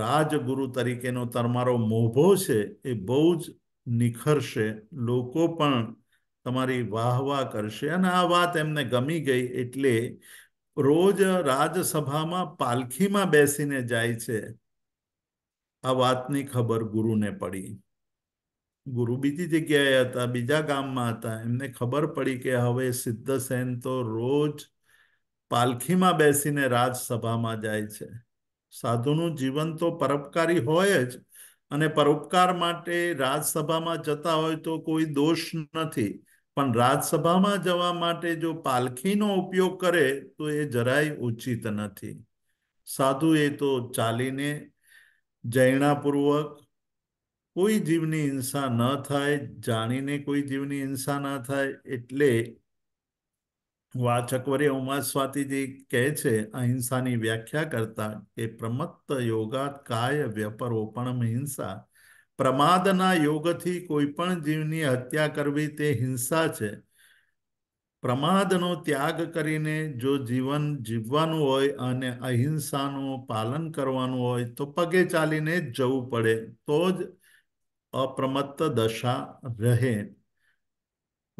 રાજગુરુ તરીકેનો તમારો મોભો છે એ બહુ જ નિખરશે લોકો પણ તમારી વાહવાહ કરશે અને આ વાત એમને ગમી ગઈ એટલે રોજ રાજસભામાં પાલખીમાં બેસીને જાય છે આ વાતની ખબર ગુરુને પડી ગુરુ બીજી જગ્યાએ હતા બીજા ગામમાં હતા એમને ખબર પડી કે હવે સિદ્ધસેન તો રોજ પાલખીમાં બેસીને રાજસભામાં જાય છે સાધુનું જીવન તો પરોપકારી હોય જ અને પરોપકાર માટે રાજસભામાં જતા હોય તો કોઈ દોષ નથી પણ રાજસભામાં જવા માટે જો પાલખીનો ઉપયોગ કરે તો એ જરાય ઉચિત નથી સાધુ એ તો ચાલીને જૈણાપૂર્વક કોઈ જીવની હિંસા ન થાય જાણીને કોઈ જીવની હિંસા ના થાય એટલે વાચકવરે ઉમા સ્વાતિજી કહે છે અહિંસાની વ્યાખ્યા કરતા કે પ્રમત્ત યોગા કાય વ્યપરોપણમ હિંસા પ્રમાદના યોગથી કોઈ પણ જીવની હત્યા કરવી તે હિંસા છે પ્રમાદનો ત્યાગ કરીને જો જીવન જીવવાનું હોય અને અહિંસાનું પાલન કરવાનું હોય તો પગે ચાલીને જ જવું પડે તો જ અપ્રમત્ત દશા રહે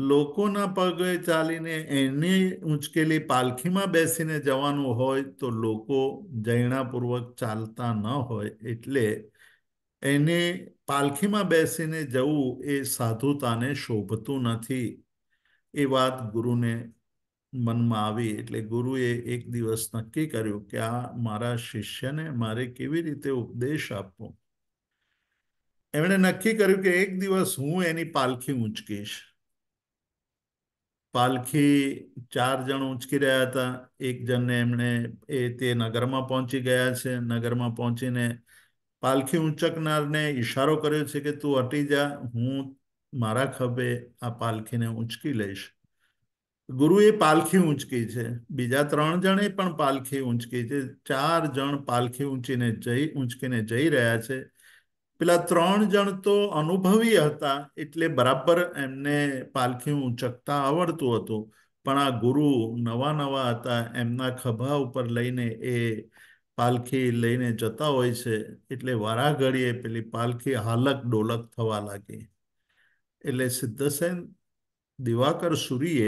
લોકોના પગે ચાલીને એની ઉંચકેલી પાલખીમાં બેસીને જવાનું હોય તો લોકો જૈણાપૂર્વક ચાલતા ન હોય એટલે એને પાલખીમાં બેસીને જવું એ સાધુતાને શોભતું નથી એ વાત ગુરુને મનમાં આવી એટલે ગુરુએ એક દિવસ નક્કી કર્યું કે આ મારા શિષ્યને મારે કેવી રીતે ઉપદેશ આપવો એમણે નક્કી કર્યું કે એક દિવસ હું એની પાલખી ઊંચકીશ પાલખી ચાર જણ ઉંચકી રહ્યા હતા એક જણને એમણે એ તે નગરમાં પહોંચી ગયા છે નગરમાં પહોંચીને પાલખી ઉંચકનારને ઈશારો કર્યો છે કે તું હટી જા હું મારા ખભે આ પાલખીને ઉંચકી લઈશ ગુરુએ પાલખી ઊંચકી છે બીજા ત્રણ જણે પણ પાલખી ઊંચકી છે ચાર જણ પાલખી ઊંચીને જઈ ઊંચકીને જઈ રહ્યા છે પેલા ત્રણ જણ તો અનુભવી હતા એટલે બરાબર એમને પાલખી ઊંચકતા આવડતું હતું પણ આ ગુરુ નવા નવા હતા એમના ખભા ઉપર લઈને એ પાલખી લઈને જતા હોય છે એટલે વારા ઘડીએ પેલી પાલખી હાલક ડોલક થવા લાગી એટલે સિદ્ધસેન દિવાકર સુરીએ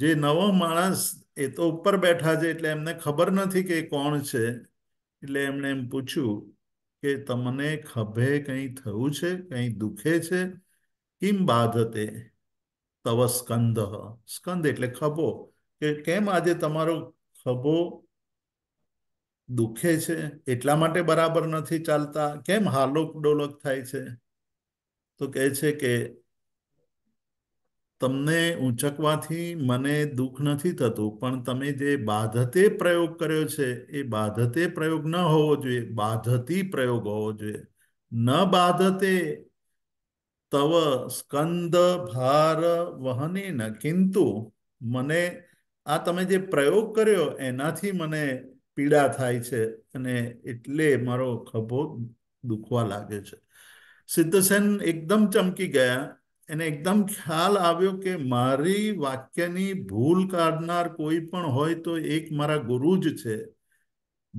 જે નવો માણસ એ તો ઉપર બેઠા છે એટલે એમને ખબર નથી કે કોણ છે એટલે એમણે એમ પૂછ્યું કે તમને ખભે કંઈ થયું છે કંઈ દુખે છે કિમ બાધતે તવ સ્કંદ સ્કંદ એટલે ખભો કે કેમ આજે તમારો ખભો દુખે છે એટલા માટે બરાબર નથી ચાલતા કેમ હાલોક ડોલોક થાય છે તો કહે છે કે તમને ઊંચકવાથી મને દુઃખ નથી થતું પણ તમે જે બાધતે પ્રયોગ કર્યો છે એ બાધતે પ્રયોગ ન હોવો જોઈએ બાધતી પ્રયોગ હોવો જોઈએ ન બાધતે તવ સ્કંદ ભાર વહની ન કિંતુ મને આ તમે જે પ્રયોગ કર્યો એનાથી મને પીડા થાય છે અને એટલે મારો ખભો દુખવા લાગે છે સિદ્ધસેન એકદમ ચમકી ગયા એને એકદમ ખ્યાલ આવ્યો કે મારી વાક્યની ભૂલ કાઢનાર કોઈ પણ હોય તો એક મારા ગુરુ જ છે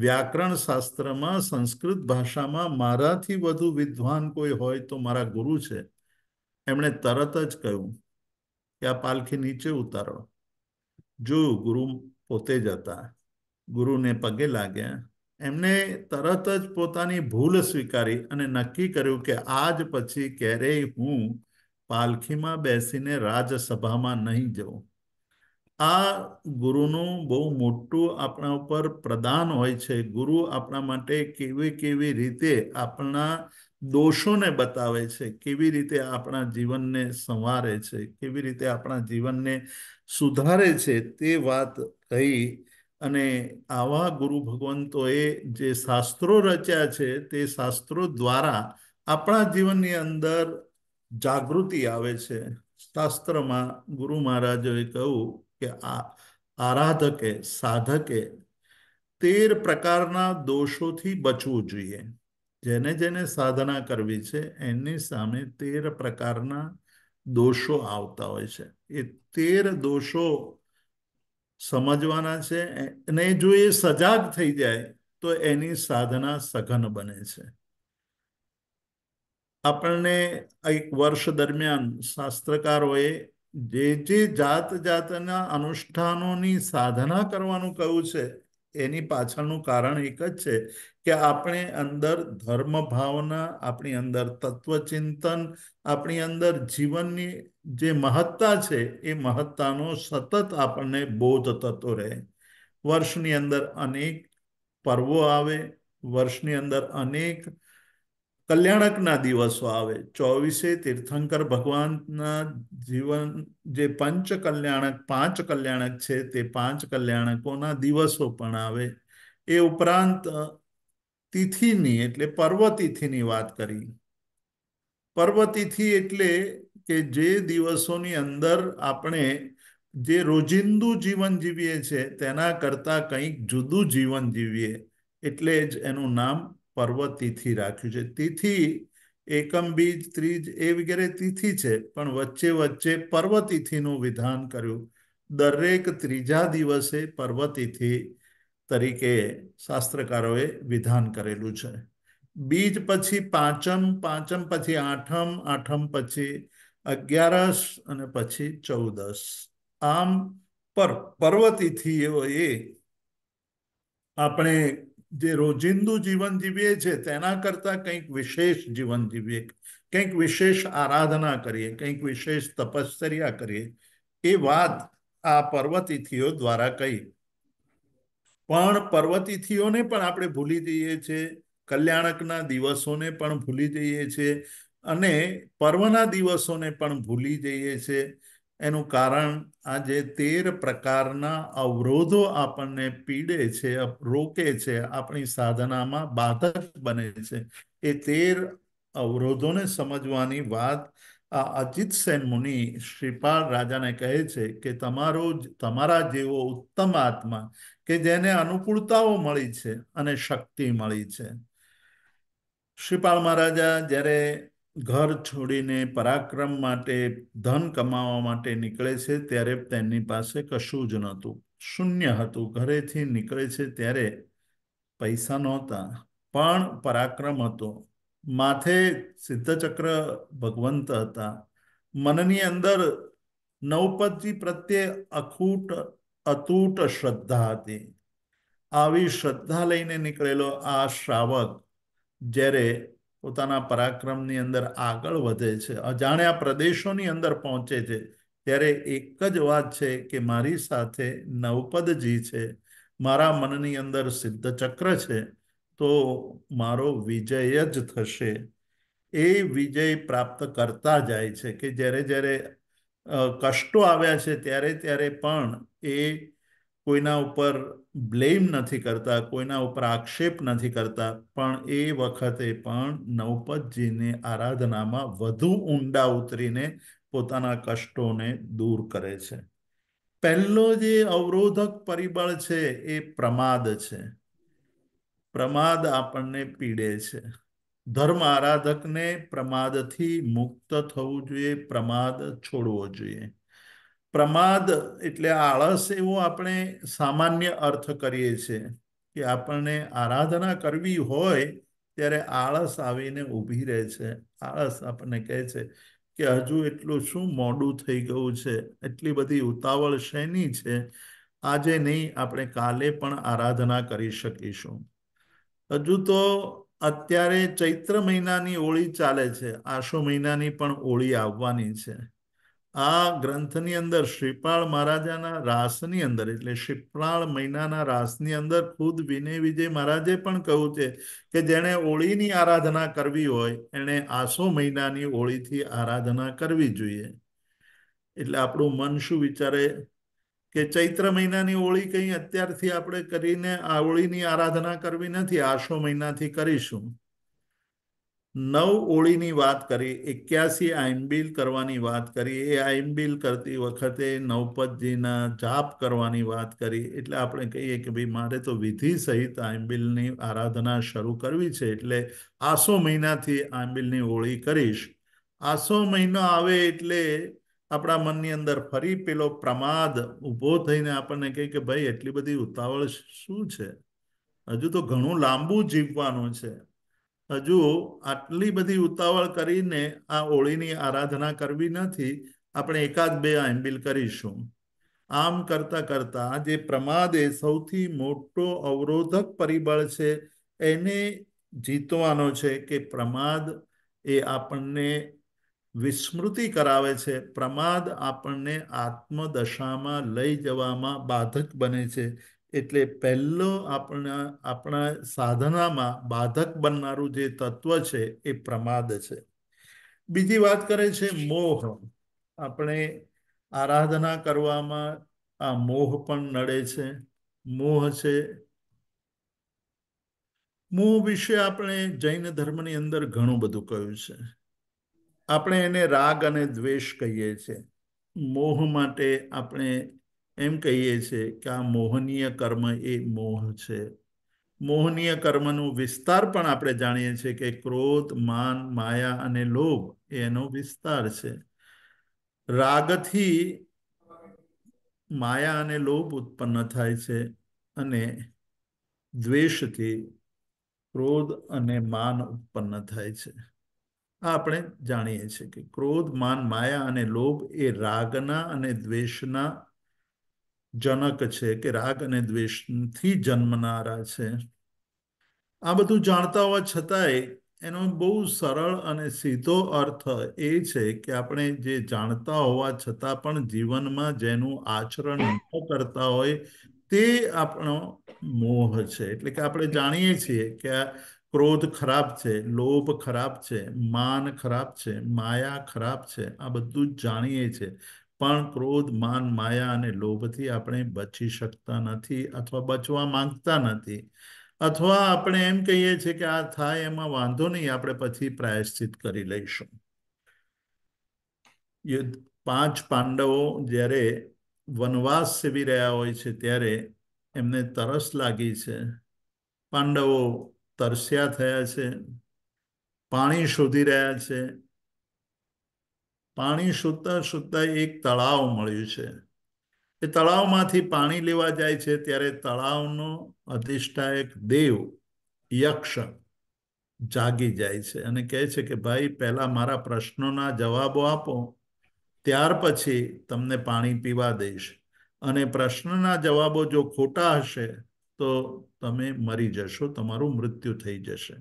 વ્યાકરણ શાસ્ત્રમાં સંસ્કૃત ભાષામાં મારાથી વધુ વિદ્વાન કોઈ હોય તો મારા ગુરુ છે એમણે તરત જ કહ્યું કે આ પાલખી નીચે ઉતારો જો ગુરુ પોતે જ હતા ગુરુને પગે લાગ્યા એમને તરત જ પોતાની ભૂલ સ્વીકારી અને નક્કી કર્યું કે આજ પછી ક્યારેય હું પાલખીમાં બેસીને રાજસભામાં નહીં જઉં આ ગુરુનું બહુ મોટું આપણા ઉપર પ્રદાન હોય છે ગુરુ આપણા માટે કેવી કેવી રીતે આપણા દોષોને બતાવે છે કેવી રીતે આપણા જીવનને સંવારે છે કેવી રીતે આપણા જીવનને સુધારે છે તે વાત કહી અને આવા ગુરુ ભગવંતોએ જે શાસ્ત્રો રચ્યા છે તે શાસ્ત્રો દ્વારા આપણા જીવનની અંદર જાગૃતિ આવે છે શાસ્ત્રમાં ગુરુ મહારાજોએ કહ્યું કે આ આરાધકે સાધકે તેર પ્રકારના દોષોથી બચવું જોઈએ જેને જેને સાધના કરવી છે એની સામે તેર પ્રકારના દોષો આવતા હોય છે એ તેર દોષો સમજવાના છે અને જો એ સજાગ થઈ જાય તો એની સાધના સઘન બને છે આપણને એક વર્ષ દરમિયાન શાસ્ત્રકારોએ જે જે જાત જાતના અનુષ્ઠાનોની સાધના કરવાનું કહ્યું છે એની પાછળનું કારણ એક જ છે કે આપણે અંદર ધર્મ ભાવના આપણી અંદર તત્વચિંતન આપણી અંદર જીવનની જે મહત્તા છે એ મહત્તાનો સતત આપણને બોધ થતો રહે વર્ષની અંદર અનેક પર્વો આવે વર્ષની અંદર અનેક કલ્યાણકના દિવસો આવે ચોવીસે તીર્થંકર ભગવાનના જીવન જે પંચ કલ્યાણક પાંચ કલ્યાણક છે તે પાંચ કલ્યાણકોના દિવસો પણ આવે એ ઉપરાંત તિથિની એટલે પર્વ તિથિની વાત કરી પર્વતિથિ એટલે કે જે દિવસોની અંદર આપણે જે રોજિંદુ જીવન જીવીએ છીએ તેના કરતાં કંઈક જુદું જીવન જીવીએ એટલે જ એનું નામ પર્વતિથિ રાખ્યું છે તિથિ એકમ બીજ ત્રીજ એ વગેરે તિથિ છે પણ વચ્ચે વચ્ચે પર્વતિથિનું વિધાન કર્યું દરેક ત્રીજા દિવસે પર્વતિથિ તરીકે શાસ્ત્રકારોએ વિધાન કરેલું છે બીજ પછી પાંચમ પાંચમ પછી આઠમ આઠમ પછી અગિયારસ અને પછી ચૌદસ આમ પર પર્વતિથી એ આપણે જે રોજિંદુ જીવન જીવીએ છે તેના કરતા કંઈક વિશેષ જીવન જીવીએ કંઈક વિશેષ આરાધના કરીએ કંઈક વિશેષ તપશ્ચર્યા કરીએ એ વાત આ પર્વતિથિઓ દ્વારા કહી પણ પર્વતિથિઓને પણ આપણે ભૂલી જઈએ છીએ કલ્યાણકના દિવસોને પણ ભૂલી જઈએ છીએ અને પર્વના દિવસોને પણ ભૂલી જઈએ છીએ એનું કારણ આજે તેર પ્રકારના અવરોધો આપણને પીડે છે રોકે છે આપણી સાધનામાં બાધક બને છે એ તેર અવરોધોને સમજવાની વાત આ અચિત સેન મુનિ શ્રીપાળ રાજાને કહે છે કે તમારો તમારા જેવો ઉત્તમ આત્મા કે જેને અનુકૂળતાઓ મળી છે અને શક્તિ મળી છે શ્રીપાળ મહારાજા જ્યારે ઘર છોડીને પરાક્રમ માટે ધન કમાવા માટે નીકળે છે ત્યારે તેમની પાસે કશું જ નહોતું શૂન્ય હતું ઘરેથી નીકળે છે ત્યારે પૈસા નહોતા પણ પરાક્રમ હતો માથે સિદ્ધચક્ર ભગવંત હતા મનની અંદર નવપતિ પ્રત્યે અખૂટ અતૂટ શ્રદ્ધા હતી આવી શ્રદ્ધા લઈને નીકળેલો આ શ્રાવક જ્યારે પોતાના પરાક્રમની અંદર આગળ વધે છે અજાણ્યા પ્રદેશોની અંદર પહોંચે છે ત્યારે એક જ વાત છે કે મારી સાથે નવપદજી છે મારા મનની અંદર સિદ્ધ ચક્ર છે તો મારો વિજય જ થશે એ વિજય પ્રાપ્ત કરતા જાય છે કે જ્યારે જ્યારે કષ્ટો આવ્યા છે ત્યારે ત્યારે પણ એ કોઈના ઉપર બ્લેમ નથી કરતા કોઈના ઉપર આક્ષેપ નથી કરતા પણ એ વખતે પણ નવપતજીની આરાધનામાં વધુ ઊંડા ઉતરીને પોતાના કષ્ટોને દૂર કરે છે પહેલો જે અવરોધક પરિબળ છે એ પ્રમાદ છે પ્રમાદ આપણને પીડે છે ધર્મ આરાધકને પ્રમાદથી મુક્ત થવું જોઈએ પ્રમાદ છોડવો જોઈએ પ્રમાદ એટલે આળસ એવો આપણે સામાન્ય અર્થ કરીએ છીએ કે આપણને આરાધના કરવી હોય ત્યારે આળસ આવીને ઊભી રહે છે આળસ આપણને કહે છે કે હજુ એટલું શું મોડું થઈ ગયું છે એટલી બધી ઉતાવળ શેની છે આજે નહીં આપણે કાલે પણ આરાધના કરી શકીશું હજુ તો અત્યારે ચૈત્ર મહિનાની ઓળી ચાલે છે આશો મહિનાની પણ ઓળી આવવાની છે આ ગ્રંથની અંદર શ્રીપાળ મહારાજાના રાસની અંદર એટલે શ્રીપાળ મહિનાના રાસની અંદર ખુદ વિનય વિજય મહારાજે પણ કહ્યું છે કે જેણે ઓળીની આરાધના કરવી હોય એણે આસો મહિનાની ઓળીથી આરાધના કરવી જોઈએ એટલે આપણું મન શું વિચારે કે ચૈત્ર મહિનાની ઓળી કંઈ અત્યારથી આપણે કરીને આ ઓળીની આરાધના કરવી નથી આસો મહિનાથી કરીશું નવ ઓળીની વાત કરી એક્યાસી આઈમબીલ કરવાની વાત કરી એ આઈમબીલ કરતી વખતે નવપતજીના જાપ કરવાની વાત કરી એટલે આપણે કહીએ કે ભાઈ મારે તો વિધિ સહિત આઈમબીલની આરાધના શરૂ કરવી છે એટલે આસો મહિનાથી આઈમબીલની ઓળી કરીશ આસો મહિનો આવે એટલે આપણા મનની અંદર ફરી પેલો પ્રમાદ ઊભો થઈને આપણને કહે કે ભાઈ એટલી બધી ઉતાવળ શું છે હજુ તો ઘણું લાંબુ જીવવાનું છે હજુ આટલી બધી ઉતાવળ કરીને આ ઓળીની આરાધના કરવી નથી આપણે એકાદ બે આંબિલ કરીશું આમ કરતા કરતા જે પ્રમાદ એ સૌથી મોટો અવરોધક પરિબળ છે એને જીતવાનો છે કે પ્રમાદ એ આપણને વિસ્મૃતિ કરાવે છે પ્રમાદ આપણને આત્મદશામાં લઈ જવામાં બાધક બને છે એટલે પહેલો આપણા આપણા સાધનામાં બાધક બનનારું જે તત્વ છે એ પ્રમાદ છે બીજી વાત કરે છે મોહ આપણે આરાધના કરવામાં આ મોહ પણ નડે છે મોહ છે મોહ વિશે આપણે જૈન ધર્મની અંદર ઘણું બધું કહ્યું છે આપણે એને રાગ અને દ્વેષ કહીએ છીએ મોહ માટે આપણે એમ કહીએ છીએ કે આ મોહનીય કર્મ એ મોહ છે મોહનીય કર્મનું વિસ્તાર પણ આપણે જાણીએ છીએ કે ક્રોધ માન માયા અને લોભ એનો વિસ્તાર છે રાગથી માયા અને લોભ ઉત્પન્ન થાય છે અને દ્વેષથી ક્રોધ અને માન ઉત્પન્ન થાય છે આ આપણે જાણીએ છીએ કે ક્રોધ માન માયા અને લોભ એ રાગના અને દ્વેષના જનક છે કે રાગ અને દ્વેષથી જન્મનારા છે આ બધું જાણતા હોવા છતાંય એનો બહુ સરળ અને સીધો અર્થ એ છે કે આપણે જે જાણતા હોવા છતાં પણ જીવનમાં જેનું આચરણ ન કરતા હોય તે આપણો મોહ છે એટલે કે આપણે જાણીએ છીએ કે આ ક્રોધ ખરાબ છે લોભ ખરાબ છે માન ખરાબ છે માયા ખરાબ છે આ બધું જાણીએ છીએ પણ ક્રોધ માન માયા અને લોભથી આપણે બચી શકતા નથી અથવા બચવા માંગતા નથી અથવા આપણે એમ કહીએ છીએ કે આ થાય એમાં વાંધો નહીં આપણે પછી પ્રાયશ્ચિત કરી લઈશું યુદ્ધ પાંચ પાંડવો જ્યારે વનવાસ સેવી રહ્યા હોય છે ત્યારે એમને તરસ લાગી છે પાંડવો તરસ્યા થયા છે પાણી શોધી રહ્યા છે પાણી શોધતા શોધતા એક તળાવ મળ્યું છે એ તળાવમાંથી પાણી લેવા જાય છે ત્યારે તળાવનો અધિષ્ઠાયક દેવ યક્ષ જાગી જાય છે અને કહે છે કે ભાઈ પહેલા મારા પ્રશ્નોના જવાબો આપો ત્યાર પછી તમને પાણી પીવા દઈશ અને પ્રશ્નના જવાબો જો ખોટા હશે તો તમે મરી જશો તમારું મૃત્યુ થઈ જશે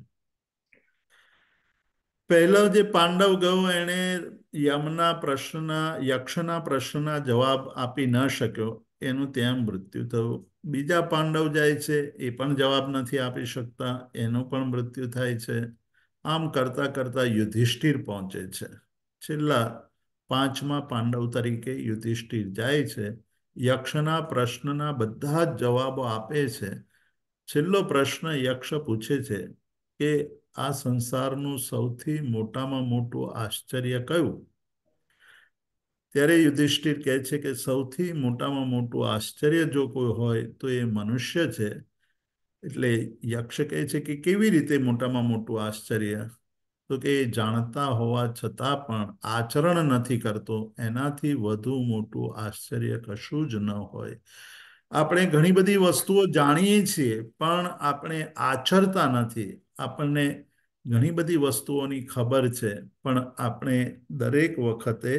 પહેલો જે પાંડવ ગયો એણે યમના પ્રશ્નના યક્ષના પ્રશ્નના જવાબ આપી ન શક્યો એનું ત્યાં મૃત્યુ થયું બીજા પાંડવ જાય છે એ પણ જવાબ નથી આપી શકતા એનું પણ મૃત્યુ થાય છે આમ કરતા કરતા યુધિષ્ઠિર પહોંચે છે છેલ્લા પાંચમા પાંડવ તરીકે યુધિષ્ઠિર જાય છે યક્ષના પ્રશ્નના બધા જ જવાબો આપે છે છેલ્લો પ્રશ્ન યક્ષ પૂછે છે કે આ સંસારનું સૌથી મોટામાં મોટું આશ્ચર્ય કયું ત્યારે યુધિષ્ઠિર કહે છે કે સૌથી મોટામાં મોટું આશ્ચર્ય જો કોઈ હોય તો એ મનુષ્ય છે એટલે યક્ષ કહે છે કે કેવી રીતે મોટામાં મોટું આશ્ચર્ય તો કે એ જાણતા હોવા છતાં પણ આચરણ નથી કરતો એનાથી વધુ મોટું આશ્ચર્ય કશું જ ન હોય આપણે ઘણી બધી વસ્તુઓ જાણીએ છીએ પણ આપણે આચરતા નથી આપણને ઘણી બધી વસ્તુઓની ખબર છે પણ આપણે દરેક વખતે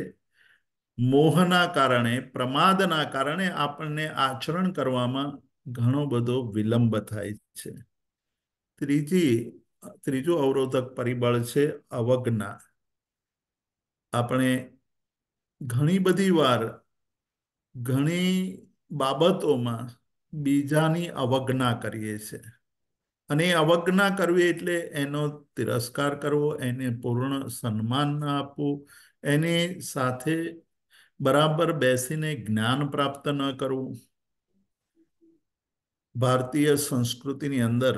મોહના કારણે પ્રમાદના કારણે આપણને આચરણ કરવામાં ઘણો બધો વિલંબ થાય છે ત્રીજી ત્રીજું અવરોધક પરિબળ છે અવજ્ઞા આપણે ઘણી બધી વાર ઘણી બાબતોમાં બીજાની અવજ્ઞા કરીએ છીએ અને એ અવજ્ઞા કરવી એટલે એનો તિરસ્કાર કરવો એને પૂર્ણ સન્માન ના આપવું એની સાથે બરાબર બેસીને જ્ઞાન પ્રાપ્ત ન કરવું ભારતીય સંસ્કૃતિની અંદર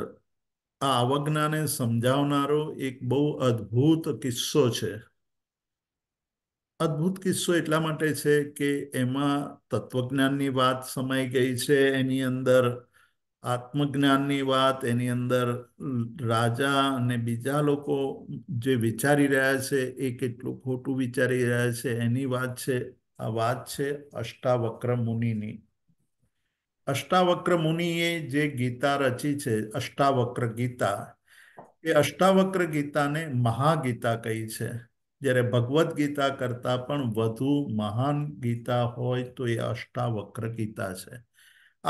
આ અવજ્ઞાને સમજાવનારો એક બહુ અદ્ભુત કિસ્સો છે અદ્ભુત કિસ્સો એટલા માટે છે કે એમાં તત્વજ્ઞાનની વાત સમાઈ ગઈ છે એની અંદર આત્મજ્ઞાનની વાત એની અંદર રાજા અને બીજા લોકો જે વિચારી રહ્યા છે એ કેટલું ખોટું વિચારી રહ્યા છે એની વાત છે આ વાત છે અષ્ટાવક્ર મુનિની અષ્ટાવક્ર મુનિએ જે ગીતા રચી છે અષ્ટાવક્ર ગીતા એ અષ્ટાવક્ર ગીતાને મહાગીતા કહી છે જ્યારે ભગવદ્ ગીતા કરતાં પણ વધુ મહાન ગીતા હોય તો એ અષ્ટાવક્ર ગીતા છે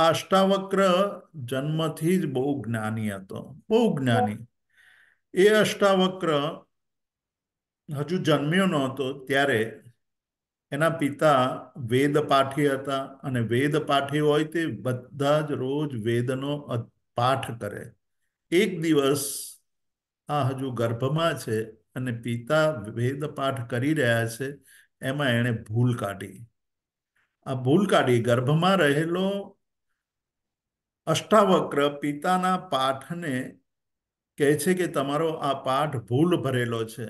આ અષ્ટાવક્ર જન્મથી જ બહુ જ્ઞાની હતો બહુ જ્ઞાની એ અષ્ટાવક્ર હજુ જન્મ્યો નહોતો ત્યારે એના પિતા વેદ પાઠી હતા અને વેદ પાઠી હોય તે બધા જ રોજ વેદનો પાઠ કરે એક દિવસ આ હજુ ગર્ભમાં છે અને પિતા વેદ પાઠ કરી રહ્યા છે એમાં એણે ભૂલ કાઢી આ ભૂલ કાઢી ગર્ભમાં રહેલો અષ્ટાવક્ર પિતાના પાઠને કહે છે કે તમારો આ પાઠ ભૂલ ભરેલો છે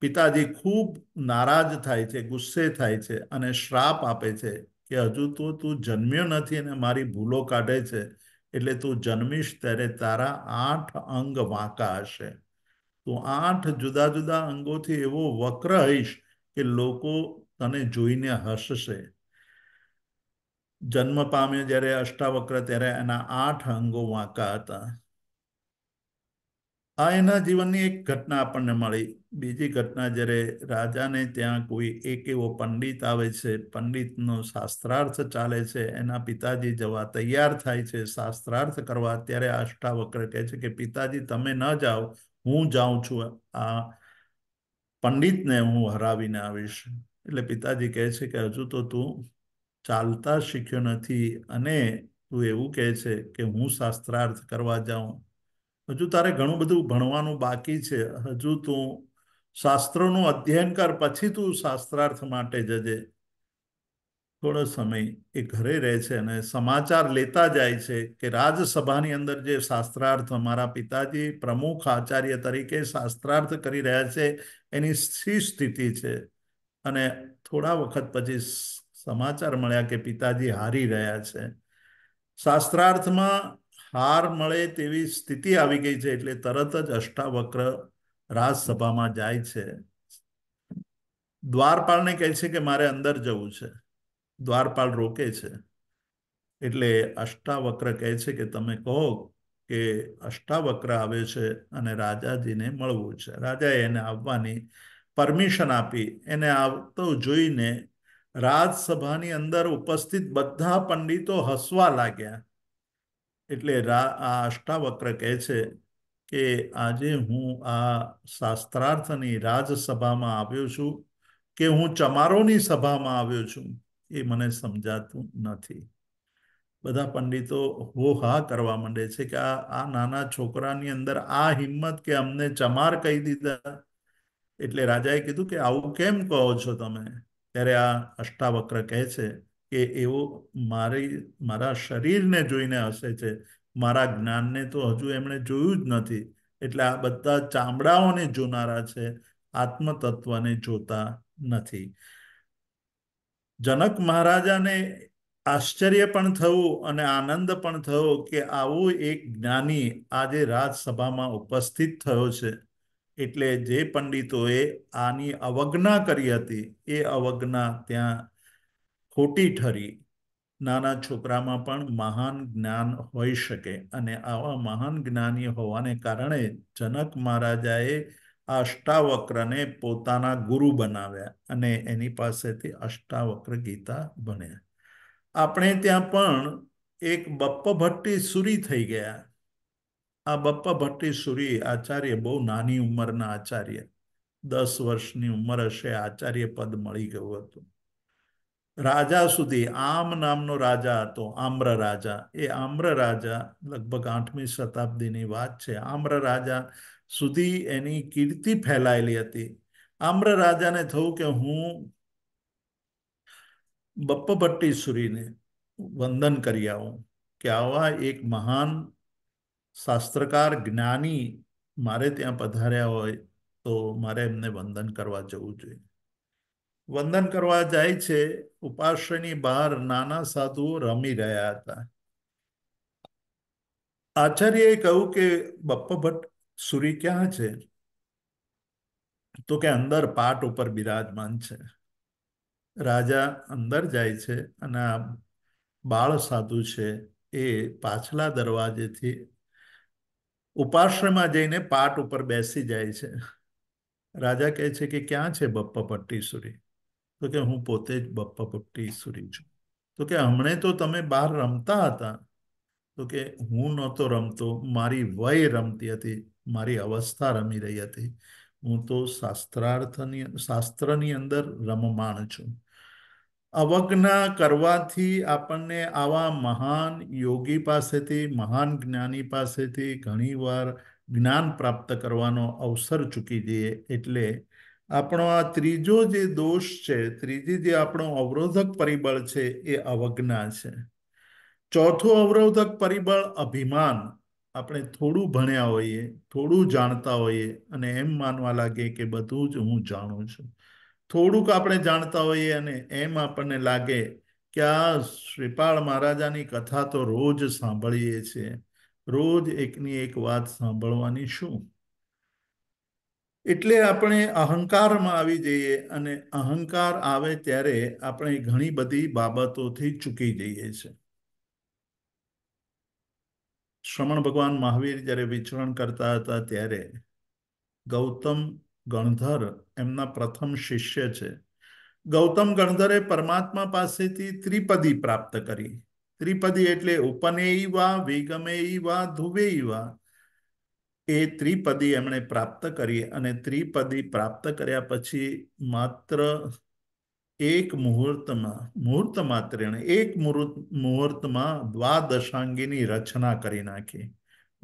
પિતાજી ખૂબ નારાજ થાય છે ગુસ્સે થાય છે અને શ્રાપ આપે છે કે હજુ તો તું જન્મ્યો નથી અને મારી ભૂલો કાઢે છે એટલે તું જન્મીશ ત્યારે તારા આઠ અંગ વાંકા હશે તું આઠ જુદા જુદા અંગોથી એવો વક્ર હઈશ કે લોકો તને જોઈને હસશે જન્મ પામ્યો જ્યારે અષ્ટાવક્ર ત્યારે એના આઠ અંગો વાંકા હતા આ એના જીવનની એક ઘટના આપણને મળી બીજી ઘટના જ્યારે રાજાને ત્યાં કોઈ એક એવો પંડિત આવે છે પંડિતનો શાસ્ત્રાર્થ ચાલે છે એના પિતાજી જવા તૈયાર થાય છે શાસ્ત્રાર્થ કરવા ત્યારે અષ્ટાવક્ર કહે છે કે પિતાજી તમે ન જાઓ હું જાઉં છું આ પંડિતને હું હરાવીને આવીશ એટલે પિતાજી કહે છે કે હજુ તો તું ચાલતા શીખ્યો નથી અને તું એવું કહે છે કે હું શાસ્ત્રાર્થ કરવા જાઉં હજુ તારે ઘણું બધું ભણવાનું બાકી છે હજુ તું શાસ્ત્રોનું અધ્યયન કર પછી તું શાસ્ત્રાર્થ માટે જજે થોડો સમય એ ઘરે રહે છે અને સમાચાર લેતા જાય છે કે રાજસભાની અંદર જે શાસ્ત્રાર્થ અમારા પિતાજી પ્રમુખ આચાર્ય તરીકે શાસ્ત્રાર્થ કરી રહ્યા છે એની સ્થિર સ્થિતિ છે અને થોડા વખત પછી સમાચાર મળ્યા કે પિતાજી હારી રહ્યા છે શાસ્ત્રાર્થમાં હાર મળે તેવી સ્થિતિ આવી ગઈ છે એટલે તરત જ અષ્ટાવક્ર રાજસભામાં જાય છે દ્વારપાલને કહે છે કે મારે અંદર જવું છે દ્વારપાલ રોકે છે એટલે અષ્ટાવક્ર કહે છે કે તમે કહો કે અષ્ટાવક્ર આવે છે અને રાજાજીને મળવું છે રાજાએ એને આવવાની પરમિશન આપી એને આવતો જોઈને રાજસભાની અંદર ઉપસ્થિત બધા પંડિતો હસવા લાગ્યા એટલે આ અષ્ટાવક્ર કહે છે કે આજે હું આ શાસ્ત્રાર્થની રાજસભામાં આવ્યો છું કે હું ચમારોની સભામાં આવ્યો છું એ મને સમજાતું નથી બધા પંડિતો હો હા કરવા માંડે છે કે આ આ નાના છોકરાની અંદર આ હિંમત કે અમને ચમાર કહી દીધા એટલે રાજાએ કીધું કે આવું કેમ કહો છો તમે ત્યારે આ અષ્ટાવક્ર કહે છે કે એવો મારી મારા શરીરને જોઈને હસે છે મારા જ્ઞાનને તો હજુ એમણે જોયું જ નથી એટલે આ બધા ચામડાઓને જોનારા છે આત્મતત્વને જોતા નથી જનક મહારાજાને આશ્ચર્ય પણ થયું અને આનંદ પણ થયો કે આવો એક જ્ઞાની આજે રાજસભામાં ઉપસ્થિત થયો છે એટલે જે પંડિતોએ આની અવજ્ઞા કરી હતી એ અવજ્ઞા ત્યાં ખોટી ઠરી નાના છોકરામાં પણ મહાન જ્ઞાન હોઈ શકે અને આવા મહાન જ્ઞાની હોવાને કારણે જનક મહારાજાએ અષ્ટાવક્રને પોતાના ગુરુ બનાવ્યા અને એની પાસેથી અષ્ટાવક્ર ગીતા બન્યા આપણે ત્યાં પણ એક બપ્પ ભટ્ટી સુરી થઈ ગયા આ બપ્પા ભટ્ટીસુરી આચાર્ય બહુ નાની ઉંમરના આચાર્ય દસ વર્ષની ઉંમર હશે આચાર્ય પદ મળી ગયું હતું રાજા સુધી આમ નામનો રાજા હતો આમ્ર રાજા એ આમ્ર રાજા લગભગ આઠમી શતાબ્દીની વાત છે આમ્ર રાજા સુધી એની કીર્તિ ફેલાયેલી હતી આમ્ર રાજાને થયું કે હું બપ્પ ભટ્ટીસુરીને વંદન કરી આવું કે આવા એક મહાન શાસ્ત્રકાર જ્ઞાની મારે ત્યાં પધાર્યા હોય તો મારે એમને વંદન કરવા જવું જોઈએ વંદન કરવા જાય છે ઉપાશ્રયની બહાર નાના સાધુઓ રમી રહ્યા હતા આચાર્યએ કહ્યું કે બપ્પા ભટ્ટ સુરી ક્યાં છે તો કે અંદર પાટ ઉપર બિરાજમાન છે રાજા અંદર જાય છે અને આ બાળ સાધુ છે એ પાછલા દરવાજેથી ઉપાશ્રયમાં જઈને પાટ ઉપર બેસી જાય છે રાજા કહે છે કે ક્યાં છે બપ્પા પટ્ટીસુરી તો કે હું પોતે જ બપ્પા પટ્ટીસુરી છું તો કે હમણે તો તમે બહાર રમતા હતા તો કે હું નહોતો રમતો મારી વય રમતી હતી મારી અવસ્થા રમી રહી હતી હું તો શાસ્ત્રાર્થની શાસ્ત્રની અંદર રમમાણ છું અવજ્ઞા કરવાથી આપણને આવા મહાન યોગી પાસેથી મહાન જ્ઞાની પાસેથી ઘણીવાર જ્ઞાન પ્રાપ્ત કરવાનો અવસર ચૂકી જઈએ એટલે આપણો આ ત્રીજો જે દોષ છે ત્રીજી જે આપણો અવરોધક પરિબળ છે એ અવજ્ઞા છે ચોથો અવરોધક પરિબળ અભિમાન આપણે થોડું ભણ્યા હોઈએ થોડું જાણતા હોઈએ અને એમ માનવા લાગે કે બધું જ હું જાણું છું થોડુંક આપણે જાણતા હોઈએ અને એમ આપણને લાગે કે આ શ્રીપાળ મહારાજાની કથા તો રોજ સાંભળીએ છીએ રોજ એકની એક વાત સાંભળવાની શું એટલે આપણે અહંકારમાં આવી જઈએ અને અહંકાર આવે ત્યારે આપણે ઘણી બધી બાબતોથી ચૂકી જઈએ છીએ શ્રમણ ભગવાન મહાવીર જ્યારે વિચરણ કરતા હતા ત્યારે ગૌતમ ગણધર એમના પ્રથમ શિષ્ય છે ગૌતમ ગણધરે પરમાત્મા પાસેથી ત્રિપદી પ્રાપ્ત કરી ત્રિપદી એટલે ઉપનેયી વા વિગમેયી વા ધુવેયી વા એ ત્રિપદી એમણે પ્રાપ્ત કરી અને ત્રિપદી પ્રાપ્ત કર્યા પછી માત્ર એક મુહૂર્તમાં મુહૂર્ત માત્ર એણે એક મુહૂર્તમાં દ્વાદશાંગીની રચના કરી નાખી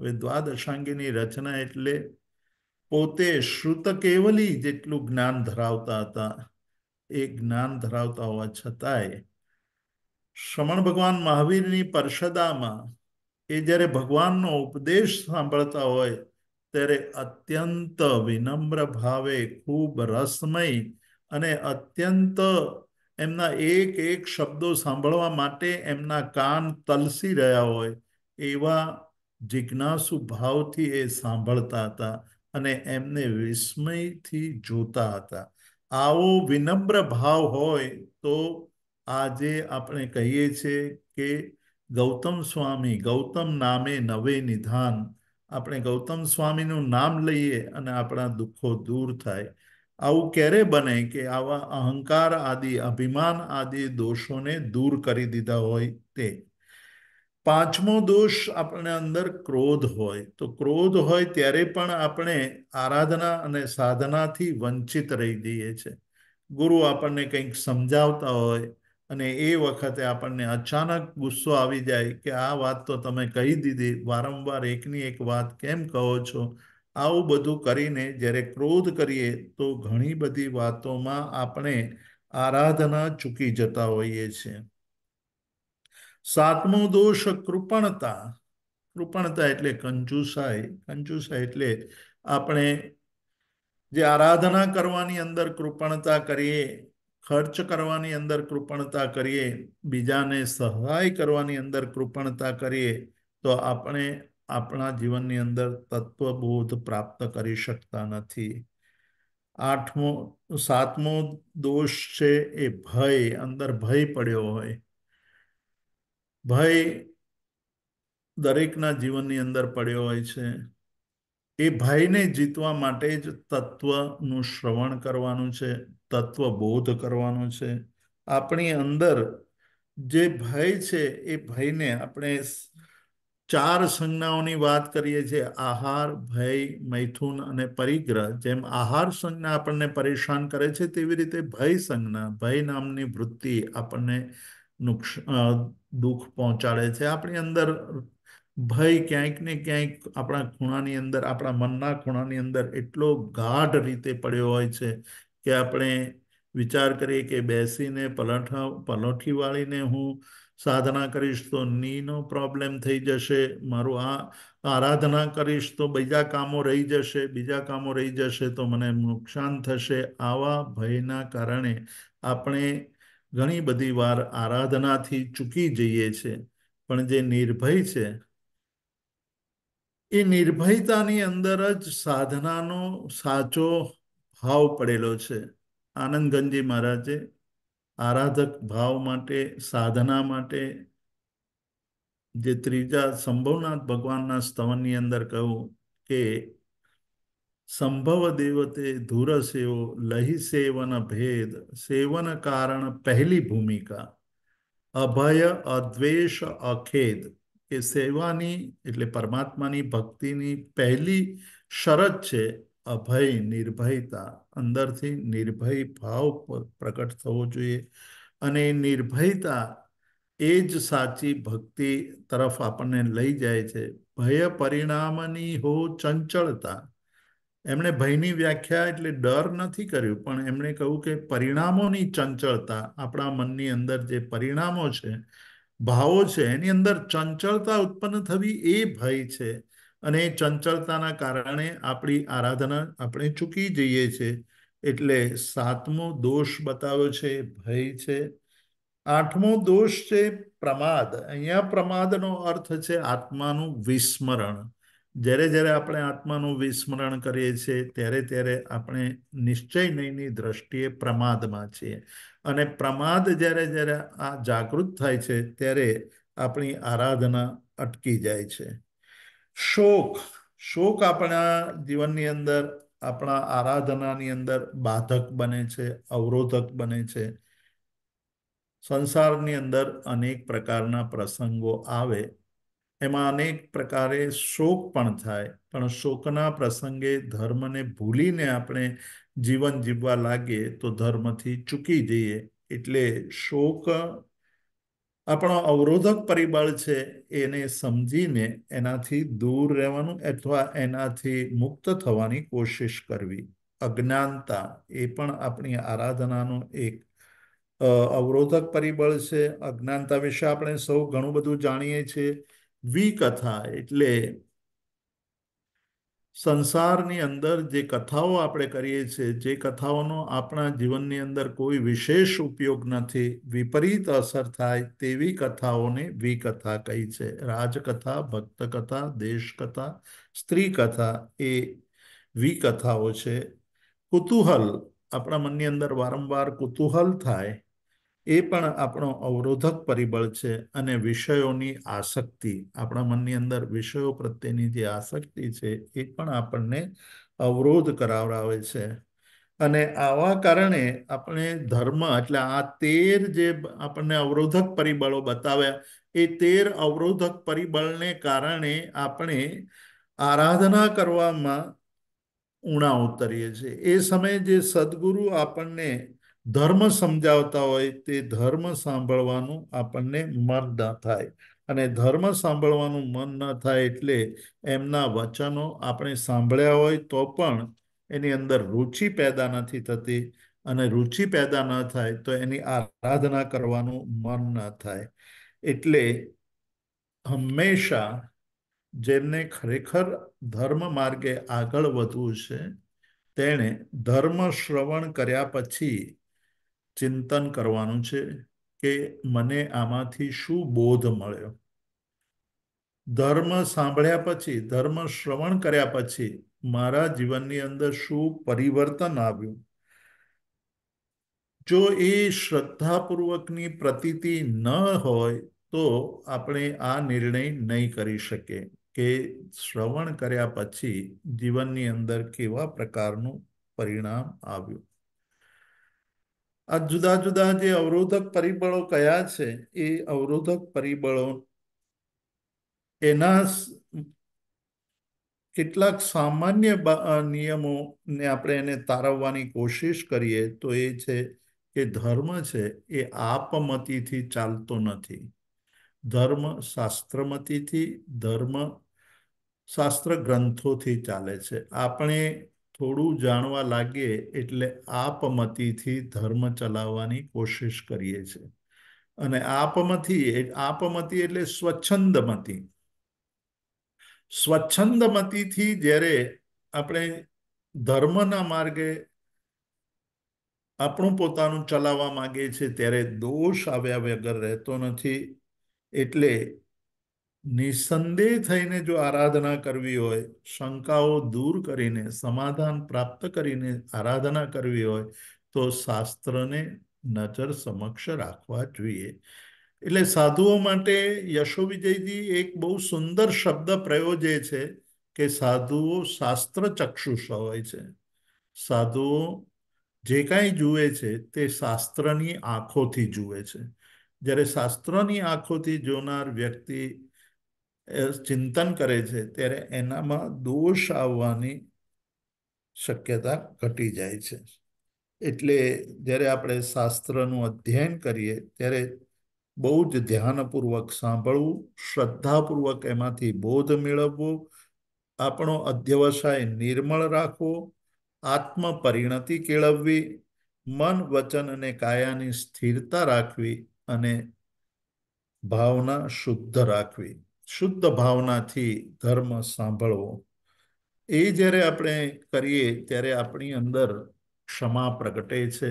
હવે દ્વાદશાંગીની રચના એટલે પોતે શ્રુત કેવલી જેટલું જ્ઞાન ધરાવતા હતા એ જ્ઞાન ધરાવતા હોવા છતાંય શ્રમણ ભગવાન મહાવીરની પરષદામાં એ જ્યારે ભગવાનનો ઉપદેશ સાંભળતા હોય ત્યારે અત્યંત વિનમ્ર ભાવે ખૂબ રસમય અને અત્યંત એમના એક એક શબ્દો સાંભળવા માટે એમના કાન તલસી રહ્યા હોય એવા જિજ્ઞાસુ ભાવથી એ સાંભળતા હતા અને એમને વિસ્મયથી જોતા હતા આવો વિનમ્ર ભાવ હોય તો આજે આપણે કહીએ છીએ કે ગૌતમ સ્વામી ગૌતમ નામે નવે નિધાન આપણે ગૌતમ સ્વામીનું નામ લઈએ અને આપણા દુઃખો દૂર થાય આવું ક્યારે બને કે આવા અહંકાર આદિ અભિમાન આદિ દોષોને દૂર કરી દીધા હોય તે પાંચમો દોષ આપણે અંદર ક્રોધ હોય તો ક્રોધ હોય ત્યારે પણ આપણે આરાધના અને સાધનાથી વંચિત રહી દઈએ છીએ ગુરુ આપણને કંઈક સમજાવતા હોય અને એ વખતે આપણને અચાનક ગુસ્સો આવી જાય કે આ વાત તો તમે કહી દીધી વારંવાર એકની એક વાત કેમ કહો છો આવું બધું કરીને જ્યારે ક્રોધ કરીએ તો ઘણી બધી વાતોમાં આપણે આરાધના ચૂકી જતા હોઈએ છીએ સાતમો દોષ કૃપણતા કૃપણતા એટલે કંજુસાઈ કંજુસાઈ એટલે આપણે જે આરાધના કરવાની અંદર કૃપણતા કરીએ ખર્ચ કરવાની અંદર કૃપણતા કરીએ બીજાને સહાય કરવાની અંદર કૃપણતા કરીએ તો આપણે આપણા જીવનની અંદર તત્વબોધ પ્રાપ્ત કરી શકતા નથી આઠમો સાતમો દોષ છે એ ભય અંદર ભય પડ્યો હોય ભય દરેકના જીવનની અંદર પડ્યો હોય છે એ ભયને જીતવા માટે જ તત્વનું શ્રવણ કરવાનું છે તત્વ બોધ કરવાનું છે આપણી અંદર જે ભય છે એ ભયને આપણે ચાર સંજ્ઞાઓની વાત કરીએ છીએ આહાર ભય મૈથુન અને પરિગ્રહ જેમ આહાર સંજ્ઞા આપણને પરેશાન કરે છે તેવી રીતે ભય સંજ્ઞા ભય નામની વૃત્તિ આપણને દુઃખ પહોંચાડે છે આપણી અંદર ભય ક્યાંક ને ક્યાંક આપણા ખૂણાની અંદર આપણા મનના ખૂણાની અંદર એટલો ગાઢ રીતે પડ્યો હોય છે કે આપણે વિચાર કરીએ કે બેસીને પલઠ પલોઠી વાળીને હું સાધના કરીશ તો નીનો પ્રોબ્લેમ થઈ જશે મારું આ આરાધના કરીશ તો બીજા કામો રહી જશે બીજા કામો રહી જશે તો મને નુકસાન થશે આવા ભયના કારણે આપણે ઘણી બધી વાર આરાધનાથી ચૂકી જઈએ છે પણ જે નિર્ભય છે એ નિર્ભયતાની અંદર જ સાધનાનો સાચો ભાવ પડેલો છે આનંદ ગંજી મહારાજે આરાધક ભાવ માટે સાધના માટે જે ત્રીજા સંભવનાથ ભગવાનના સ્તવનની અંદર કહ્યું કે સંભવ દેવતે ધુરસેવો લહી સેવન ભેદ સેવન કારણ પહેલી ભૂમિકા અભય અદ્વેષ અખેદ કે સેવાની એટલે પરમાત્માની ભક્તિની પહેલી શરત છે અભય નિર્ભયતા અંદરથી નિર્ભય ભાવ પ્રકટ થવો જોઈએ અને નિર્ભયતા એ જ સાચી ભક્તિ તરફ આપણને લઈ જાય છે ભય પરિણામની હો ચંચળતા એમણે ભયની વ્યાખ્યા એટલે ડર નથી કર્યું પણ એમણે કહ્યું કે પરિણામોની ચંચળતા આપણા મનની અંદર જે પરિણામો છે ભાવો છે એની અંદર ચંચળતા ઉત્પન્ન થવી એ ભય છે અને એ ચંચળતાના કારણે આપણી આરાધના આપણે ચૂકી જઈએ છીએ એટલે સાતમો દોષ બતાવ્યો છે ભય છે આઠમો દોષ છે પ્રમાદ અહીંયા પ્રમાદનો અર્થ છે આત્માનું વિસ્મરણ જ્યારે જ્યારે આપણે આત્માનું વિસ્મરણ કરીએ છીએ ત્યારે ત્યારે આપણે નિશ્ચય નહીંની દ્રષ્ટિએ પ્રમાદમાં છીએ અને પ્રમાદ જ્યારે જ્યારે આ જાગૃત થાય છે ત્યારે આપણી આરાધના અટકી જાય છે શોક શોક આપણા જીવનની અંદર આપણા આરાધનાની અંદર બાધક બને છે અવરોધક બને છે સંસારની અંદર અનેક પ્રકારના પ્રસંગો આવે એમાં અનેક પ્રકારે શોક પણ થાય પણ શોકના પ્રસંગે ધર્મને ભૂલીને આપણે જીવન જીવવા લાગીએ તો ધર્મથી ચૂકી જઈએ એટલે શોક આપણો અવરોધક પરિબળ છે એને સમજીને એનાથી દૂર રહેવાનું અથવા એનાથી મુક્ત થવાની કોશિશ કરવી અજ્ઞાનતા એ પણ આપણી આરાધનાનું એક અવરોધક પરિબળ છે અજ્ઞાનતા વિશે આપણે સૌ ઘણું બધું જાણીએ છીએ વિકથા એટલે સંસારની અંદર જે કથાઓ આપણે કરીએ છીએ જે કથાઓનો આપણા જીવનની અંદર કોઈ વિશેષ ઉપયોગ નથી વિપરીત અસર થાય તેવી કથાઓને વિકથા કહી છે રાજકથા ભક્તકથા દેશકથા સ્ત્રીકથા એ વિકથાઓ છે કુતૂહલ આપણા મનની અંદર વારંવાર કુતૂહલ થાય એ પણ આપણો અવરોધક પરિબળ છે અને વિષયોની આસક્તિ આપણા મનની અંદર વિષયો પ્રત્યેની જે આસક્તિ છે એ પણ આપણને અવરોધ કરાવડાવે છે અને આવા કારણે આપણે ધર્મ એટલે આ તેર જે આપણને અવરોધક પરિબળો બતાવ્યા એ તેર અવરોધક પરિબળને કારણે આપણે આરાધના કરવામાં ઉણા ઉતરીએ છીએ એ સમયે જે સદગુરુ આપણને ધર્મ સમજાવતા હોય તે ધર્મ સાંભળવાનું આપણને મન ન થાય અને ધર્મ સાંભળવાનું મન ન થાય એટલે એમના વચનો આપણે સાંભળ્યા હોય તો પણ એની અંદર રુચિ પેદા નથી થતી અને રુચિ પેદા ન થાય તો એની આરાધના કરવાનું મન ન થાય એટલે હંમેશા જેમને ખરેખર ધર્મ માર્ગે આગળ વધવું છે તેણે ધર્મ શ્રવણ કર્યા પછી ચિંતન કરવાનું છે કે મને આમાંથી શું બોધ મળ્યો ધર્મ સાંભળ્યા પછી ધર્મ શ્રવણ કર્યા પછી મારા જીવનની અંદર શું પરિવર્તન આવ્યું જો એ શ્રદ્ધાપૂર્વકની પ્રતીતિ ન હોય તો આપણે આ નિર્ણય નહીં કરી શકીએ કે શ્રવણ કર્યા પછી જીવનની અંદર કેવા પ્રકારનું પરિણામ આવ્યું આ જુદા જુદા જે અવરોધક પરિબળો કયા છે એ અવરોધક પરિબળો એના કેટલાક સામાન્ય નિયમોને આપણે એને તારવવાની કોશિશ કરીએ તો એ છે કે ધર્મ છે એ આપમતીથી ચાલતો નથી ધર્મ શાસ્ત્રમતીથી ધર્મ શાસ્ત્ર ગ્રંથોથી ચાલે છે આપણે થોડું જાણવા લાગે એટલે આપમતીથી ધર્મ ચલાવવાની કોશિશ કરીએ છીએ અને આપમતી આપમતી એટલે સ્વચ્છંદમતી સ્વચ્છંદમતીથી જ્યારે આપણે ધર્મના માર્ગે આપણું પોતાનું ચલાવવા માંગીએ છીએ ત્યારે દોષ આવ્યા વગર રહેતો નથી એટલે નિસંદેહ થઈને જો આરાધના કરવી હોય શંકાઓ દૂર કરીને સમાધાન પ્રાપ્ત કરીને આરાધના કરવી હોય તો શાસ્ત્રને નજર સમક્ષ રાખવા જોઈએ એટલે સાધુઓ માટે યશો વિજયજી એક બહુ સુંદર શબ્દ પ્રયોજે છે કે સાધુઓ શાસ્ત્ર ચક્ષુષ હોય છે સાધુઓ જે કાંઈ જુએ છે તે શાસ્ત્રની આંખોથી જુએ છે જ્યારે શાસ્ત્રની આંખોથી જોનાર વ્યક્તિ ચિંતન કરે છે ત્યારે એનામાં દોષ આવવાની શક્યતા ઘટી જાય છે એટલે જ્યારે આપણે શાસ્ત્રનું અધ્યયન કરીએ ત્યારે બહુ જ ધ્યાનપૂર્વક સાંભળવું શ્રદ્ધાપૂર્વક એમાંથી બોધ મેળવવો આપણો અધ્યવસાય નિર્મળ રાખવો આત્મ પરિણતિ કેળવવી મન વચન અને કાયાની સ્થિરતા રાખવી અને ભાવના શુદ્ધ રાખવી શુદ્ધ ભાવનાથી ધર્મ સાંભળવો એ જ્યારે આપણે કરીએ ત્યારે આપણી અંદર ક્ષમા પ્રગટે છે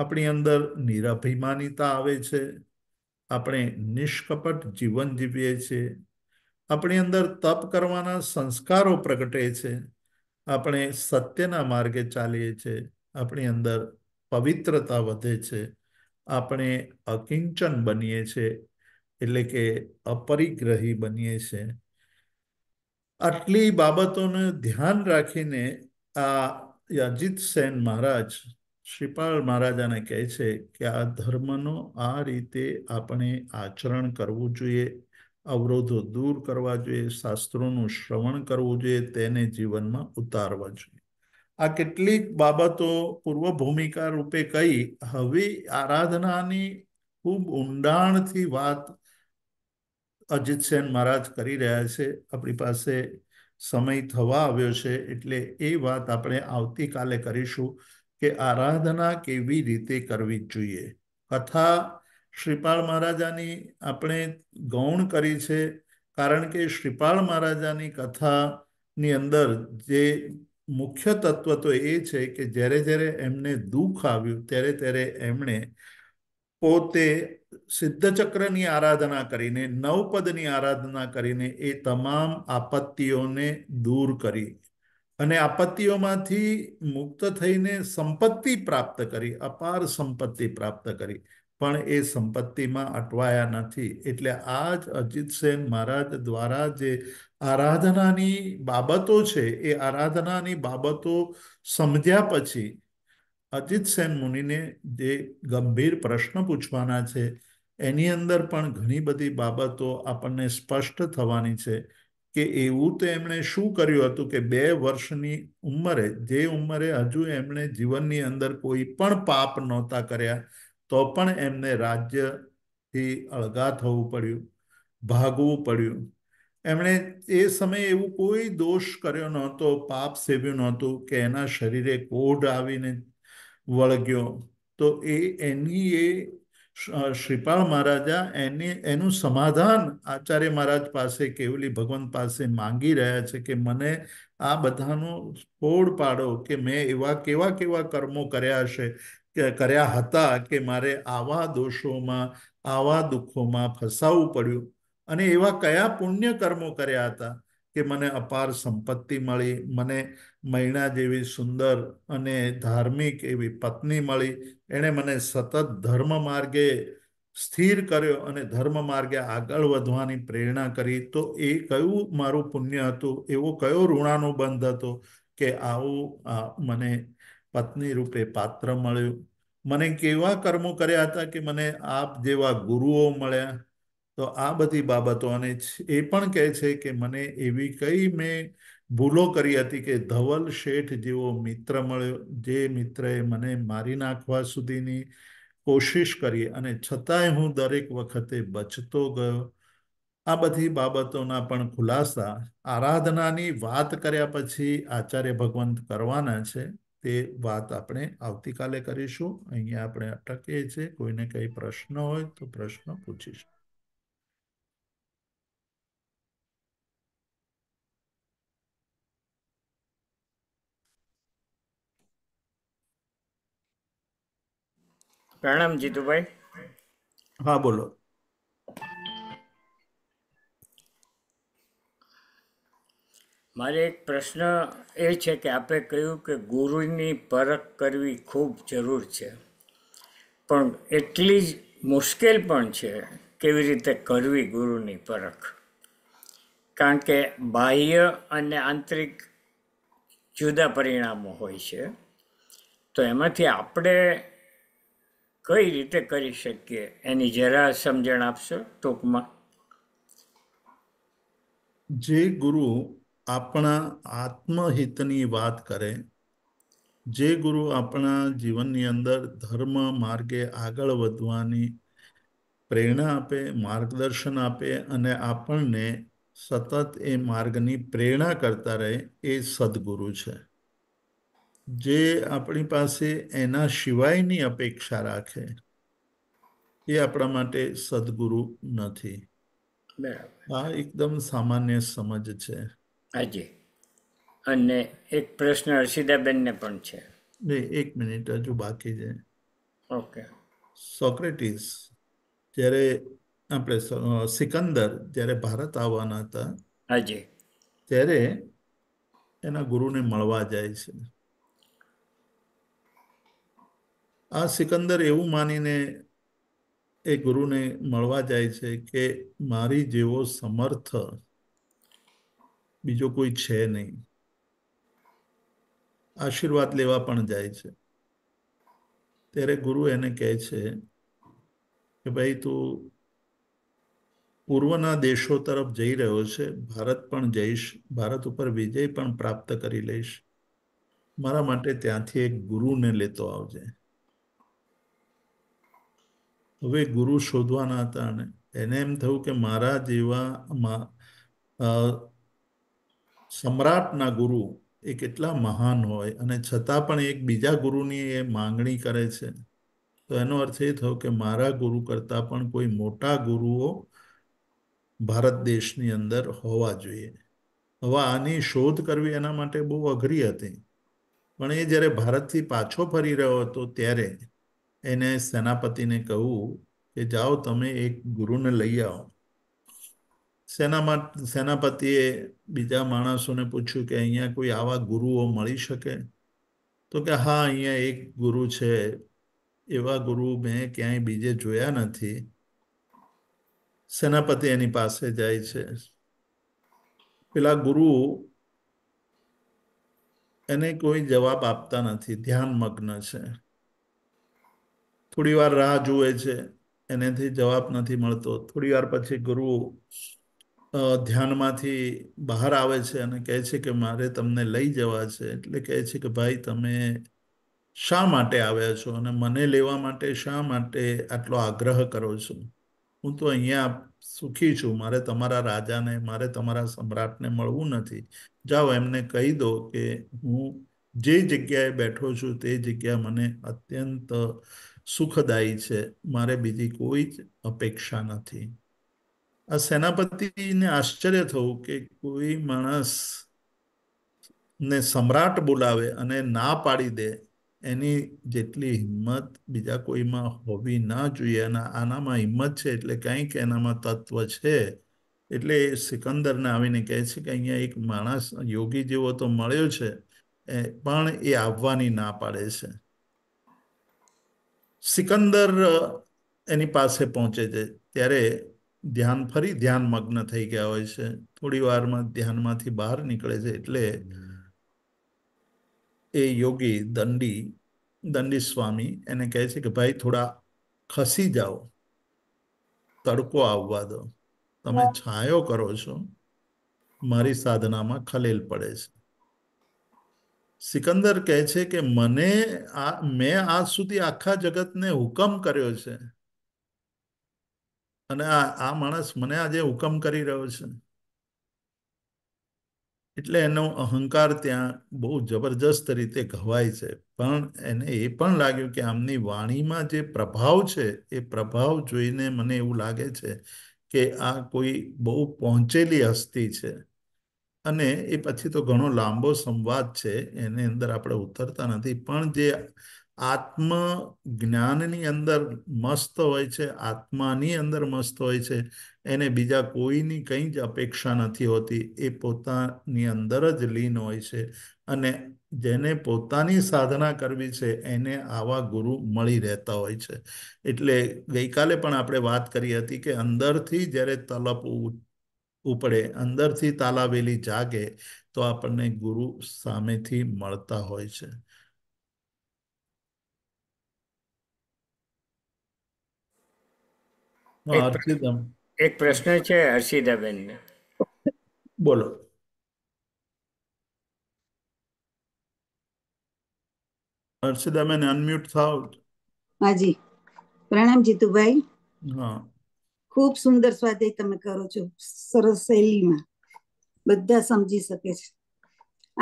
આપણી અંદર નિરભિમાનિતા આવે છે આપણે નિષ્કપટ જીવન જીવીએ છીએ આપણી અંદર તપ કરવાના સંસ્કારો પ્રગટે છે આપણે સત્યના માર્ગે ચાલીએ છીએ આપણી અંદર પવિત્રતા વધે છે આપણે અકિંચન બનીએ છીએ એટલે કે અપરિગ્રહી બનીએ છીએ આટલી બાબતોને ધ્યાન રાખીને આ અજીત સેન મહારાજ શ્રીપાલ મહારાજાને કહે છે કે આ ધર્મનો આ રીતે આપણે આચરણ કરવું જોઈએ અવરોધો દૂર કરવા જોઈએ શાસ્ત્રોનું શ્રવણ કરવું જોઈએ તેને જીવનમાં ઉતારવા જોઈએ આ કેટલીક બાબતો પૂર્વ ભૂમિકા રૂપે કહી હવે આરાધનાની ખૂબ ઊંડાણથી વાત અજીત મહારાજ કરી રહ્યા છે આપણી પાસે સમય થવા આવ્યો છે એટલે એ વાત આપણે આવતીકાલે કરીશું કે આરાધના કેવી રીતે કરવી જોઈએ કથા શ્રીપાળ મહારાજાની આપણે ગૌણ કરી છે કારણ કે શ્રીપાળ મહારાજાની કથાની અંદર જે મુખ્ય તત્વ તો એ છે કે જ્યારે જ્યારે એમને દુઃખ આવ્યું ત્યારે ત્યારે એમણે પોતે સિદ્ધચક્રની આરાધના કરીને નવપદની આરાધના કરીને એ તમામ આપત્તિઓને દૂર કરી અને આપત્તિઓમાંથી મુક્ત થઈને સંપત્તિ પ્રાપ્ત કરી અપાર સંપત્તિ પ્રાપ્ત કરી પણ એ સંપત્તિમાં અટવાયા નથી એટલે આ જ અજીતસેન મહારાજ દ્વારા જે આરાધનાની બાબતો છે એ આરાધનાની બાબતો સમજ્યા પછી અચિત સેન મુનિને જે ગંભીર પ્રશ્ન પૂછવાના છે એની અંદર પણ ઘણી બધી બાબતો આપણને સ્પષ્ટ થવાની છે કે એવું તો એમણે શું કર્યું હતું કે બે વર્ષની ઉંમરે જે ઉંમરે હજુ એમણે જીવનની અંદર કોઈ પણ પાપ નહોતા કર્યા તો પણ એમને રાજ્યથી અળગા થવું પડ્યું ભાગવું પડ્યું એમણે એ સમયે એવું કોઈ દોષ કર્યો નહોતો પાપ સેવ્યું નહોતું કે એના શરીરે કોઢ આવીને વળગ્યો તો એ એની એ શ્રીપાલ મહારાજા એને એનું સમાધાન આચાર્ય મહારાજ પાસે કેવલી ભગવંત પાસે માંગી રહ્યા છે કે મને આ બધાનો ફોડ પાડો કે મેં એવા કેવા કેવા કર્મો કર્યા છે કે કર્યા હતા કે મારે આવા દોષોમાં આવા દુઃખોમાં ફસાવવું પડ્યું અને એવા કયા પુણ્ય કર્મો કર્યા હતા કે મને અપાર સંપત્તિ મળી મને મૈણા જેવી સુંદર અને ધાર્મિક એવી પત્ની મળી એણે મને સતત ધર્મ માર્ગે સ્થિર કર્યો અને ધર્મ માર્ગે આગળ વધવાની પ્રેરણા કરી તો એ કયું મારું પુણ્ય હતું એવો કયો ઋણાનો બંધ હતો કે આવું મને પત્ની રૂપે પાત્ર મળ્યું મને કેવા કર્મો કર્યા હતા કે મને આપ જેવા ગુરુઓ મળ્યા તો આ બધી બાબતો અને એ પણ કહે છે કે મને એવી કઈ મેં ભૂલો કરી હતી કે ધવલ શેઠ જેવો મિત્ર મળ્યો જે મિત્રએ મને મારી નાખવા સુધીની કોશિશ કરી અને છતાંય હું દરેક વખતે બચતો ગયો આ બધી બાબતોના પણ ખુલાસા આરાધનાની વાત કર્યા પછી આચાર્ય ભગવંત કરવાના છે તે વાત આપણે આવતીકાલે કરીશું અહીંયા આપણે અટકીએ છીએ કોઈને કંઈ પ્રશ્ન હોય તો પ્રશ્ન પૂછીશું પ્રણામ જીતુભાઈ હા બોલો મારે એક પ્રશ્ન એ છે કે આપે કહ્યું કે ગુરુની પરખ કરવી ખૂબ જરૂર છે પણ એટલી જ મુશ્કેલ પણ છે કેવી રીતે કરવી ગુરુની પરખ કારણ કે બાહ્ય અને આંતરિક જુદા પરિણામો હોય છે તો એમાંથી આપણે કઈ રીતે કરી શકીએ એની જરા સમજણ આપશો ટૂંકમાં જે ગુરુ આપણા આત્મહિતની વાત કરે જે ગુરુ આપણા જીવનની અંદર ધર્મ માર્ગે આગળ વધવાની પ્રેરણા આપે માર્ગદર્શન આપે અને આપણને સતત એ માર્ગની પ્રેરણા કરતા રહે એ સદગુરુ છે જે આપણી પાસે એના સિવાયની અપેક્ષા રાખે એ આપણા માટે સદગુરુ નથી આ એકદમ સામાન્ય સમજ છે હાજી અને એક પ્રશ્ન હર્ષિદાબેનને પણ છે નહીં એક મિનિટ હજુ બાકી છે ઓકે સોક્રેટીસ જ્યારે આપણે સિકંદર જ્યારે ભારત આવવાના હતા હાજી ત્યારે એના ગુરુને મળવા જાય છે આ સિકંદર એવું માનીને એ ગુરુને મળવા જાય છે કે મારી જેવો સમર્થ બીજો કોઈ છે નહીં આશીર્વાદ લેવા પણ જાય છે ત્યારે ગુરુ એને કહે છે કે ભાઈ તું પૂર્વના દેશો તરફ જઈ રહ્યો છે ભારત પણ જઈશ ભારત ઉપર વિજય પણ પ્રાપ્ત કરી લઈશ મારા માટે ત્યાંથી એક ગુરુને લેતો આવજે હવે ગુરુ શોધવાના હતા અને એને એમ થયું કે મારા જેવા સમ્રાટના ગુરુ એ કેટલા મહાન હોય અને છતાં પણ એક બીજા ગુરુની એ માંગણી કરે છે તો એનો અર્થ એ થયો કે મારા ગુરુ કરતાં પણ કોઈ મોટા ગુરુઓ ભારત દેશની અંદર હોવા જોઈએ હવે આની શોધ કરવી એના માટે બહુ અઘરી હતી પણ એ જ્યારે ભારતથી પાછો ફરી રહ્યો હતો ત્યારે એને સેનાપતિને કહ્યું કે જાઓ તમે એક ગુરુને લઈ આવો સેનામાં સેનાપતિએ બીજા માણસોને પૂછ્યું કે અહીંયા કોઈ આવા ગુરુઓ મળી શકે તો કે હા અહીંયા એક ગુરુ છે એવા ગુરુ મેં ક્યાંય બીજે જોયા નથી સેનાપતિ એની પાસે જાય છે પેલા ગુરુ એને કોઈ જવાબ આપતા નથી ધ્યાન મગ્ન છે થોડી વાર રાહ જુએ છે એનેથી જવાબ નથી મળતો થોડી વાર પછી ગુરુ ધ્યાનમાંથી બહાર આવે છે અને કહે છે કે મારે તમને લઈ જવા છે એટલે કહે છે કે ભાઈ તમે શા માટે આવ્યા છો અને મને લેવા માટે શા માટે આટલો આગ્રહ કરો છો હું તો અહીંયા સુખી છું મારે તમારા રાજાને મારે તમારા સમ્રાટને મળવું નથી જાઓ એમને કહી દો કે હું જે જગ્યાએ બેઠો છું તે જગ્યા મને અત્યંત સુખદાયી છે મારે બીજી કોઈ જ અપેક્ષા નથી આ સેનાપતિને આશ્ચર્ય થવું કે કોઈ માણસ ને સમ્રાટ બોલાવે અને ના પાડી દે એની જેટલી હિંમત બીજા કોઈમાં હોવી ના જોઈએ અને આનામાં હિંમત છે એટલે કંઈક એનામાં તત્વ છે એટલે સિકંદરને આવીને કહે છે કે અહીંયા એક માણસ યોગી જેવો તો મળ્યો છે પણ એ આવવાની ના પાડે છે સિકંદર એની પાસે પહોંચે છે ત્યારે ધ્યાન ફરી ધ્યાન મગ્ન થઈ ગયા હોય છે થોડી વારમાં ધ્યાનમાંથી બહાર નીકળે છે એટલે એ યોગી દંડી દંડી સ્વામી એને કહે છે કે ભાઈ થોડા ખસી જાઓ તડકો આવવા દો તમે છાંયો કરો છો મારી સાધનામાં ખલેલ પડે છે સિકંદર કહે છે કે મને મેં આજ સુધી આખા જગતને હુકમ કર્યો છે અને આ માણસ મને આજે હુકમ કરી રહ્યો છે એટલે એનો અહંકાર ત્યાં બહુ જબરજસ્ત રીતે ઘવાય છે પણ એને એ પણ લાગ્યું કે આમની વાણીમાં જે પ્રભાવ છે એ પ્રભાવ જોઈને મને એવું લાગે છે કે આ કોઈ બહુ પહોંચેલી હસ્તી છે અને એ પછી તો ઘણો લાંબો સંવાદ છે એની અંદર આપણે ઉતરતા નથી પણ જે આત્મ જ્ઞાનની અંદર મસ્ત હોય છે આત્માની અંદર મસ્ત હોય છે એને બીજા કોઈની કંઈ જ અપેક્ષા નથી હોતી એ પોતાની અંદર જ લીન હોય છે અને જેને પોતાની સાધના કરવી છે એને આવા ગુરુ મળી રહેતા હોય છે એટલે ગઈકાલે પણ આપણે વાત કરી હતી કે અંદરથી જ્યારે તલપ ઉપડે અંદરથી તાલાવેલી જાગે તો આપણને ગુરુ સામેથી મળતા હોય છે એક પ્રશ્ન છે હર્ષિદાબેન બોલો હર્ષિદાબેન અનમ્યુટ થાવ હાજી પ્રણામ જીતુભાઈ હા ખૂબ સુંદર સ્વાધ્યાય તમે કરો છો સરસ શૈલીમાં બધા સમજી શકે છે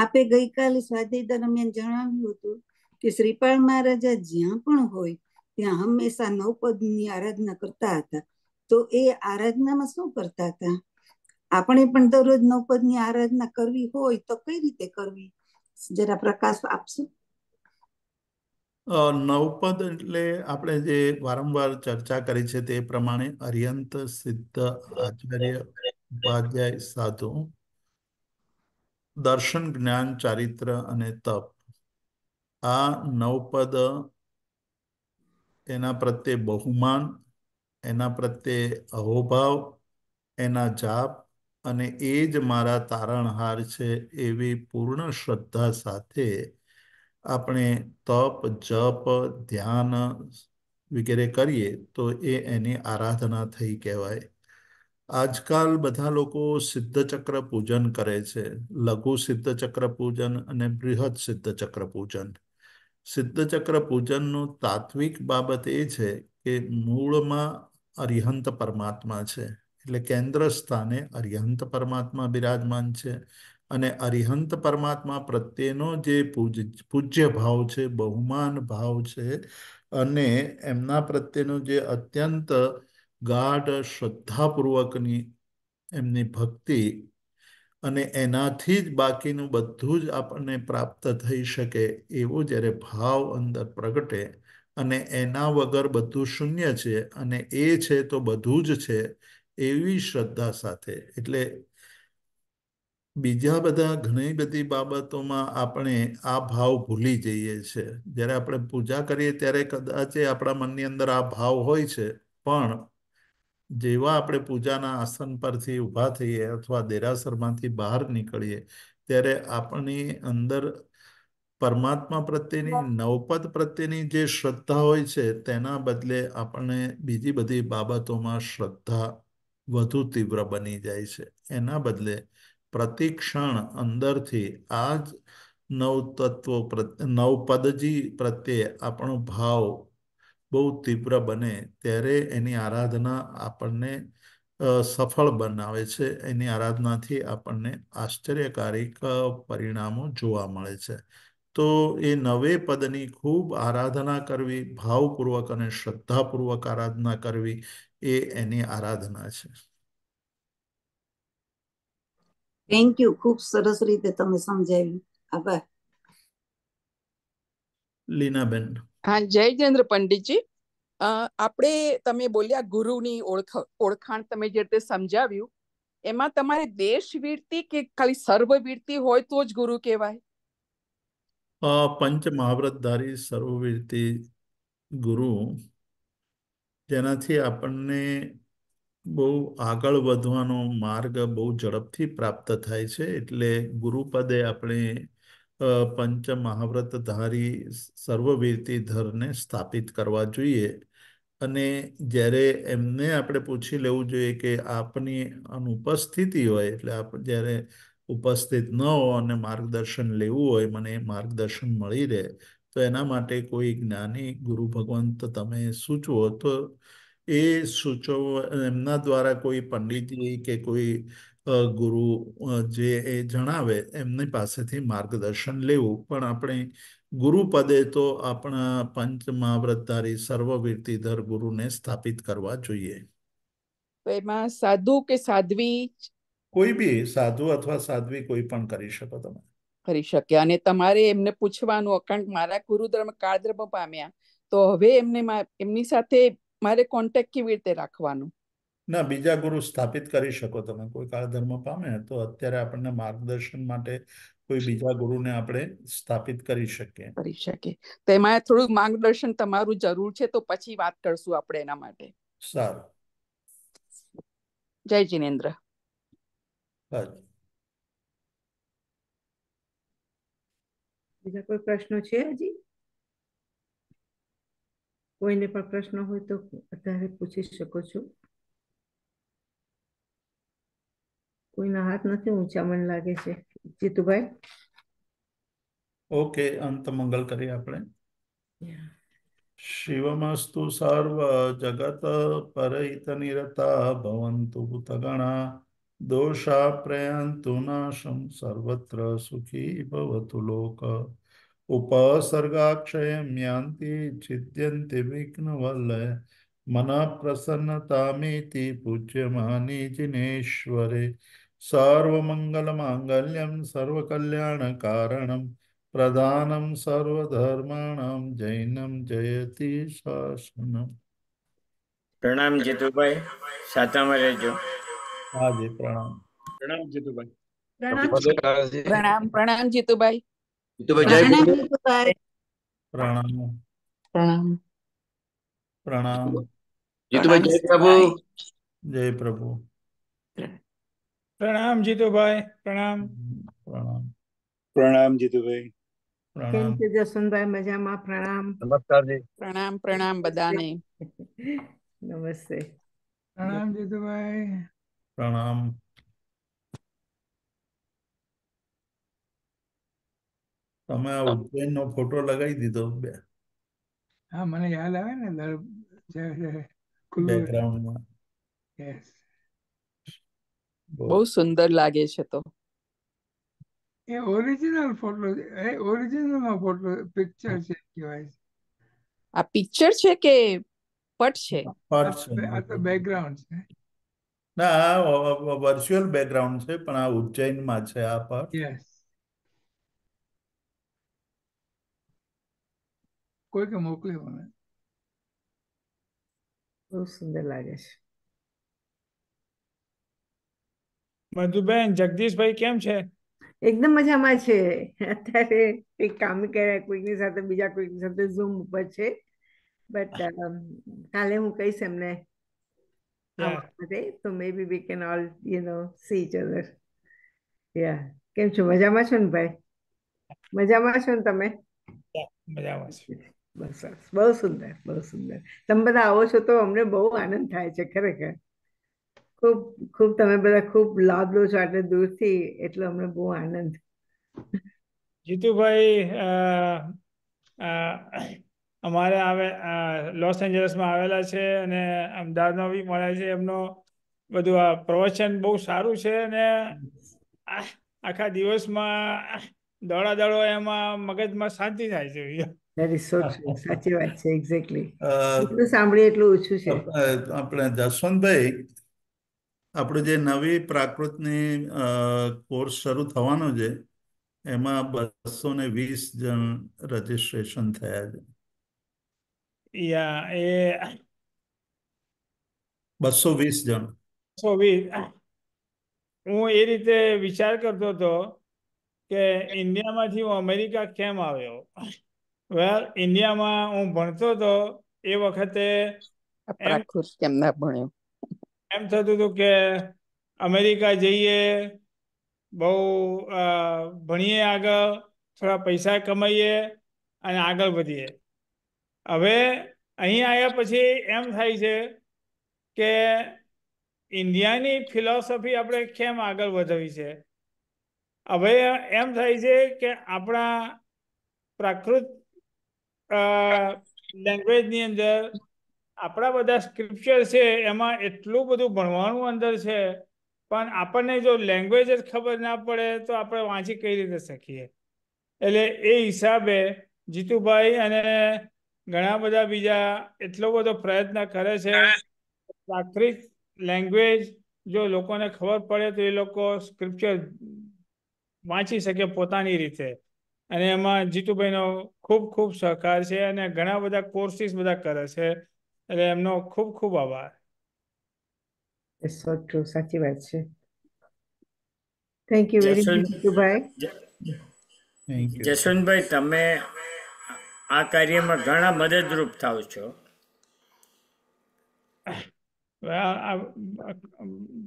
આપે ગઈકાલે સ્વાધ્યાય દરમિયાન જણાવ્યું હતું કે શ્રીપાળ મહારાજા જ્યાં પણ હોય ત્યાં હંમેશા નવપદની આરાધના કરતા હતા તો એ આરાધનામાં શું કરતા હતા આપણે પણ દરરોજ નવપદની આરાધના કરવી હોય તો કઈ રીતે કરવી જરા પ્રકાશ આપશો અ, એટલે આપણે જે વારંવાર ચર્ચા કરી છે તે પ્રમાણે અરિહંત સિદ્ધ આચાર્ય ઉપાધ્યાય સાધુ દર્શન જ્ઞાન ચારિત્ર અને તપ આ નવપદ એના પ્રત્યે બહુમાન એના પ્રત્યે અહોભાવ એના જાપ અને એ જ મારા તારણહાર છે એવી પૂર્ણ શ્રદ્ધા સાથે આપણે તપ જપ ધ્યાન વગેરે કરીએ તો એ એની આરાધના થઈ કહેવાય આજકાલ બધા લોકો સિદ્ધચક્ર પૂજન કરે છે લઘુ સિદ્ધચક્ર પૂજન અને બૃહદ સિદ્ધચક્ર પૂજન સિદ્ધચક્ર પૂજનનું તાત્વિક બાબત એ છે કે મૂળમાં અરિહંત પરમાત્મા છે એટલે કેન્દ્ર સ્થાને અરિહંત પરમાત્મા બિરાજમાન છે અને અરિહંત પરમાત્મા પ્રત્યેનો જે પૂજ્ય ભાવ છે બહુમાન ભાવ છે અને એમના પ્રત્યેનો જે અત્યંત ગાઢ શ્રદ્ધાપૂર્વકની એમની ભક્તિ અને એનાથી જ બાકીનું બધું જ આપણને પ્રાપ્ત થઈ શકે એવો જ્યારે ભાવ અંદર પ્રગટે અને એના વગર બધું શૂન્ય છે અને એ છે તો બધું જ છે એવી શ્રદ્ધા સાથે એટલે બીજા બધા ઘણી બધી બાબતોમાં આપણે આ ભાવ ભૂલી જઈએ છે જ્યારે આપણે પૂજા કરીએ ત્યારે કદાચ આપણા મનની અંદર આ ભાવ હોય છે પણ જેવા આપણે પૂજાના આસન પરથી ઊભા થઈએ અથવા દેરાસરમાંથી બહાર નીકળીએ ત્યારે આપણી અંદર પરમાત્મા પ્રત્યેની નવપદ પ્રત્યેની જે શ્રદ્ધા હોય છે તેના બદલે આપણે બીજી બધી બાબતોમાં શ્રદ્ધા વધુ તીવ્ર બની જાય છે એના બદલે પ્રતિક્ષણ અંદરથી આ જ નવતત્વો નવપદજી પ્રત્યે આપણો ભાવ બહુ તીવ્ર બને ત્યારે એની આરાધના આપણને સફળ બનાવે છે એની આરાધનાથી આપણને આશ્ચર્યકારક પરિણામો જોવા મળે છે તો એ નવે પદની ખૂબ આરાધના કરવી ભાવપૂર્વક અને શ્રદ્ધાપૂર્વક આરાધના કરવી એ એની આરાધના છે થેન્ક યુ ખૂબ સરસ રીતે તમે સમજાવ્યું આભાર લીનાબેન હા જયજેન્દ્ર પંડિતજી આપણે તમે બોલ્યા ગુરુની ઓળખ ઓળખાણ તમે જે રીતે સમજાવ્યું એમાં તમારે દેશ કે ખાલી સર્વ હોય તો જ ગુરુ કહેવાય પંચ મહાવ્રતધારી સર્વવીરતી ગુરુ જેનાથી આપણને બહુ આગળ વધવાનો માર્ગ બહુ ઝડપથી પ્રાપ્ત થાય છે એટલે ગુરુપદે આપણે પંચ મહાવ્રતધારી સર્વવીરતી ધરને સ્થાપિત કરવા જોઈએ અને જ્યારે એમને આપણે પૂછી લેવું જોઈએ કે આપની અનુપસ્થિતિ હોય એટલે આપ જ્યારે ઉપસ્થિત ન હો અને માર્ગદર્શન લેવું હોય મને માર્ગદર્શન મળી રહે તો એના માટે કોઈ જ્ઞાની ગુરુ ભગવંત તમે સૂચવો તો એ એમના દ્વારા કોઈ પંડિતજી કે કોઈ ગુરુ જે એ જણાવે એમની પાસેથી માર્ગદર્શન લેવું પણ આપણે ગુરુ પદે તો આપણા પંચ મહાવ્રતધારી સર્વવીરતીધર ગુરુને સ્થાપિત કરવા જોઈએ એમાં સાધુ કે સાધ્વી કોઈ બી સાધુ અથવા સાધ્વી કોઈ પણ કરી શકો તમે કરી શકે અને તમારે એમને પૂછવાનું અખંડ મારા ગુરુધર્મ કાળધર્મ પામ્યા તો હવે એમને એમની સાથે મારે કોન્ટેક્ટ કેવી રીતે રાખવાનું ના બીજા ગુરુ સ્થાપિત કરી શકો તમે કોઈ કાળ કાળધર્મ પામે તો અત્યારે આપણને માર્ગદર્શન માટે કોઈ બીજા ગુરુને આપણે સ્થાપિત કરી શકીએ કરી શકીએ તો થોડું માર્ગદર્શન તમારું જરૂર છે તો પછી વાત કરશું આપણે એના માટે સારું જય જીનેન્દ્ર બીજા કોઈ પ્રશ્નો છે હજી कोई ने पर प्रश्न हो तो अत्यारे पूछी सको कोई ना हाथ नहीं ऊंचा मन लगे से भाई ओके अंत मंगल करे अपने शिवमस्तु सर्व जगत पर दोषा प्रयंतु नाशम सर्वत्र सुखी भवतु लोका ઉપસર્ગાક્ષયમ યાંતિ છિદ્યંતિ વિઘ્નવલ્લય મન પ્રસન્નતામેતિ પૂજ્યમાની જિનેશ્વરે સર્વમંગલમાંગલ્યમ સર્વકલ્યાણકારણમ પ્રધાનમ સર્વધર્માણમ જૈનમ જયતિ શાસનમ પ્રણામ જીતુભાઈ સાતામાં રહેજો હાજી પ્રણામ પ્રણામ જીતુભાઈ પ્રણામ પ્રણામ જીતુભાઈ તો જય પ્રણામ પ્રણામ પ્રણામ જીતુભાઈ જય પ્રભુ જય પ્રભુ પ્રણામ જીતુભાઈ પ્રણામ પ્રણામ પ્રણામ જીતુભાઈ મજામાં પ્રણામ નમસ્કાર પ્રણામ પ્રણામ બધાને નમસ્તે પ્રણામ જીતુભાઈ પ્રણામ તમે આ ઉજ્જૈનનો ફોટો લગાવી દીધો બે હા મને યાદ આવે ને દર બેકગ્રાઉન્ડમાં બહુ સુંદર લાગે છે તો એ ઓરિજિનલ ફોટો એ ઓરિજિનલ ફોટો પિક્ચર છે કહેવાય આ પિક્ચર છે કે પટ છે પટ છે આ તો બેકગ્રાઉન્ડ છે ના વર્ચ્યુઅલ બેકગ્રાઉન્ડ છે પણ આ ઉજ્જૈનમાં છે આ પટ યસ કોઈકે મોકલ્યો મને બહુ સુંદર લાગે છે મધુબેન જગદીશભાઈ કેમ છે એકદમ મજામાં છે અત્યારે એક કામ કર્યા કોઈકની સાથે બીજા કોઈકની સાથે ઝૂમ ઉપર છે બટ કાલે હું કહીશ એમને તો maybe we can all you know see each other yeah કેમ છો મજામાં છો ને ભાઈ મજામાં છો ને તમે મજામાં છું બસ બસ બહુ સુંદર બહુ સુંદર તમે બધા આવો છો તો અમને બહુ આનંદ થાય છે ખરેખર ખૂબ ખૂબ તમે બધા ખૂબ લાભ લો છો આટલે દૂરથી એટલે અમને બહુ આનંદ જીતુભાઈ અમારે આવે લોસ એન્જલસમાં આવેલા છે અને અમદાવાદમાં બી મળે છે એમનો બધું આ પ્રવચન બહુ સારું છે અને આખા દિવસમાં દોડા દોડો એમાં મગજમાં શાંતિ થાય છે સાચી વાત છે એક્ઝેક્ટલી સાંભળીએ એટલું ઓછું છે આપણે જસવંતભાઈ આપણો જે નવી પ્રાકૃતની કોર્સ શરૂ થવાનો છે એમાં બસો ને વીસ જણ રજીસ્ટ્રેશન થયા છે યા એ બસો વીસ જણ બસો વીસ હું એ રીતે વિચાર કરતો હતો કે ઇન્ડિયામાંથી હું અમેરિકા કેમ આવ્યો વેલ ઇન્ડિયામાં હું ભણતો હતો એ વખતે કેમ ના ભણ્યો એમ થતું હતું કે અમેરિકા જઈએ બહુ ભણીએ આગળ થોડા પૈસા કમાઈએ અને આગળ વધીએ હવે અહીં આવ્યા પછી એમ થાય છે કે ઇન્ડિયાની ફિલોસોફી આપણે કેમ આગળ વધવી છે હવે એમ થાય છે કે આપણા પ્રાકૃત લેંગ્વેજની અંદર આપણા બધા સ્ક્રિપ્ચર છે એમાં એટલું બધું ભણવાનું અંદર છે પણ આપણને જો લેંગ્વેજ જ ખબર ના પડે તો આપણે વાંચી કઈ રીતે શકીએ એટલે એ હિસાબે જીતુભાઈ અને ઘણા બધા બીજા એટલો બધો પ્રયત્ન કરે છે પ્રાકૃત લેંગ્વેજ જો લોકોને ખબર પડે તો એ લોકો સ્ક્રિપ્ચર વાંચી શકે પોતાની રીતે અને એમાં જીતુભાઈનો ખૂબ ખૂબ સહકાર છે અને ઘણા બધા કોર્સિસ બધા કરે છે એટલે એમનો ખૂબ ખૂબ આભાર સાચી વાત છે thank you very Jitubhai Jasvantbhai તમે આ કાર્યમાં ઘણા મદદરૂપ થાવ છો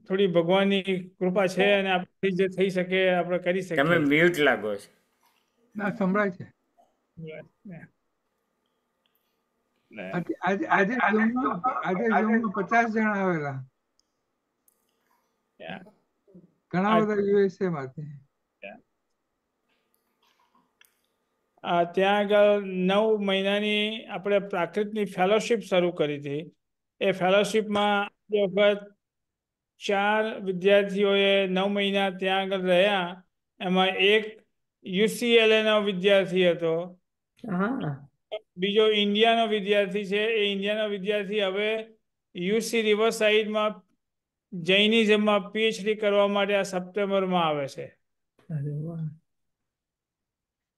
થોડી ભગવાનની કૃપા છે અને આપણી જે થઈ શકે આપણે કરી શકીએ તમે મ્યુટ લાગો છો ના સંભળાય છે આજે પચાસ જણા આવેલા ઘણા બધા યુએસએ માંથી ત્યાં આગળ નવ મહિનાની આપણે પ્રાકૃતની ફેલોશિપ શરૂ કરી હતી એ ફેલોશિપમાં જે વખત ચાર વિદ્યાર્થીઓએ નવ મહિના ત્યાં આગળ રહ્યા એમાં એક યુસીએલએ નો વિદ્યાર્થી હતો બીજો ઇન્ડિયા નો વિદ્યાર્થી છે એ ઇન્ડિયાનો વિદ્યાર્થી હવે યુસી રિવર સાઈડમાં જૈનિઝમમાં પીએચડી કરવા માટે આ સપ્ટેમ્બરમાં આવે છે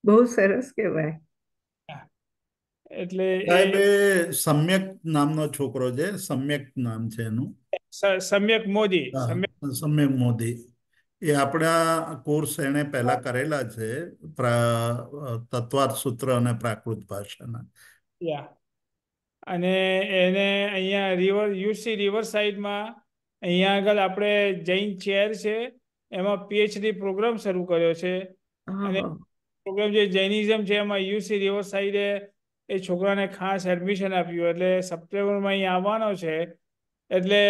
બહુ સરસ કહેવાય એટલે સાહેબ સમ્યક નામનો છોકરો છે સમ્યક નામ છે એનું સમ્યક મોદી સમ્યક મોદી એ આપણા કોર્સ એણે પહેલા કરેલા છે તત્વાર્થ સૂત્ર અને પ્રાકૃત ભાષાના અને એને અહીંયા રિવર યુસી રિવર સાઈડમાં અહીંયા આગળ આપણે જૈન ચેર છે એમાં પીએચડી પ્રોગ્રામ શરૂ કર્યો છે અને પ્રોગ્રામ જે જૈનિઝમ છે એમાં યુસી રિવર સાઈડે એ છોકરાને ખાસ એડમિશન આપ્યું એટલે સપ્ટેમ્બરમાં અહીંયા આવવાનો છે એટલે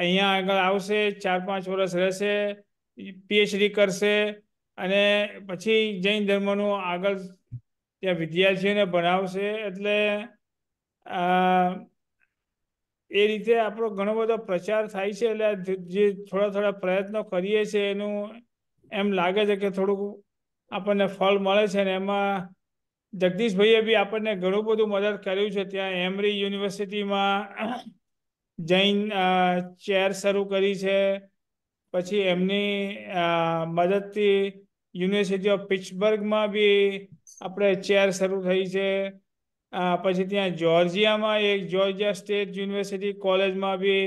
અહીંયા આગળ આવશે ચાર પાંચ વર્ષ રહેશે પીએચડી કરશે અને પછી જૈન ધર્મનું આગળ ત્યાં વિદ્યાર્થીઓને ભણાવશે એટલે એ રીતે આપણો ઘણો બધો પ્રચાર થાય છે એટલે જે થોડા થોડા પ્રયત્નો કરીએ છીએ એનું એમ લાગે છે કે થોડુંક આપણને ફળ મળે છે ને એમાં જગદીશભાઈએ બી આપણને ઘણું બધું મદદ કર્યું છે ત્યાં એમરી યુનિવર્સિટીમાં જૈન ચેર શરૂ કરી છે પછી એમની મદદથી યુનિવર્સિટી ઓફ પિટ્સબર્ગમાં બી આપણે ચેર શરૂ થઈ છે પછી ત્યાં જોર્જિયામાં એક જોર્જિયા સ્ટેટ યુનિવર્સિટી કોલેજમાં બી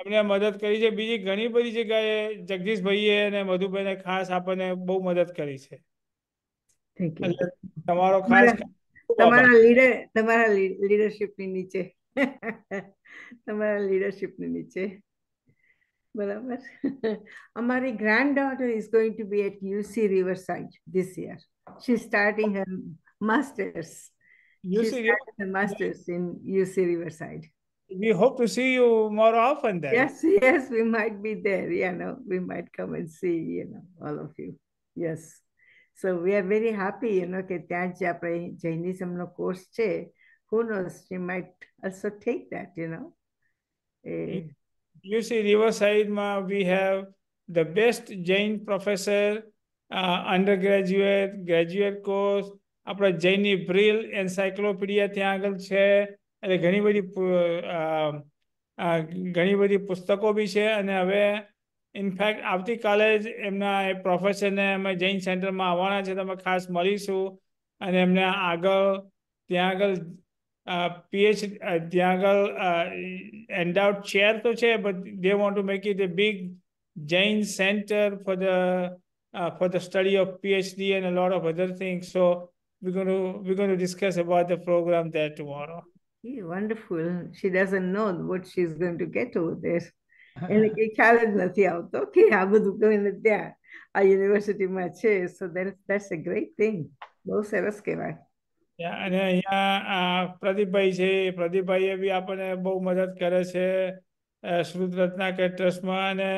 એમને મદદ કરી છે બીજી ઘણી બધી જગ્યાએ જગદીશભાઈએ અને મધુભાઈને ખાસ આપણને બહુ મદદ કરી છે તમારો ખાસ તમારા લીડર તમારા લીડરશિપની નીચે તમારા લીડરશિપની નીચે whatever. my granddaughter is going to be at UC Riverside this year. She's starting her master's. UC She's her master's in UC Riverside. We hope to see you more often then. Yes, yes, we might be there. You know, we might come and see you know all of you. Yes. So we are very happy, you know, કે Jainism જે course. who knows, she might also take that, you know. you see Riverside ma we have the best Jain professor, uh, undergraduate, graduate course, આપણા જૈની બ્રિલ encyclopaedia ત્યાં આગળ છે એટલે ઘણી બધી ઘણી બધી પુસ્તકો બી છે અને હવે ઇનફેક્ટ આવતીકાલે જ એમના એ પ્રોફેસરને અમે જૈન સેન્ટરમાં આવવાના છે તમે ખાસ મળીશું અને એમને આગળ ત્યાં આગળ Uh, PhD uh, Dhyangal uh, endowed chair to chair, but they want to make it a big Jain center for the uh, for the study of PhD and a lot of other things. So we're going to we're going to discuss about the program there tomorrow. wonderful. She doesn't know what she's going to get over there. And challenge એટલે ખ્યાલ નથી આવતો કે આ બધું કહીને ત્યાં આ યુનિવર્સિટીમાં છે so that that's a great thing બહુ સરસ કહેવાય અને અહીંયા પ્રદીપભાઈ છે પ્રદીપભાઈએ બી આપણને બહુ મદદ કરે છે શ્રુત રત્ના કેટર્સમાં અને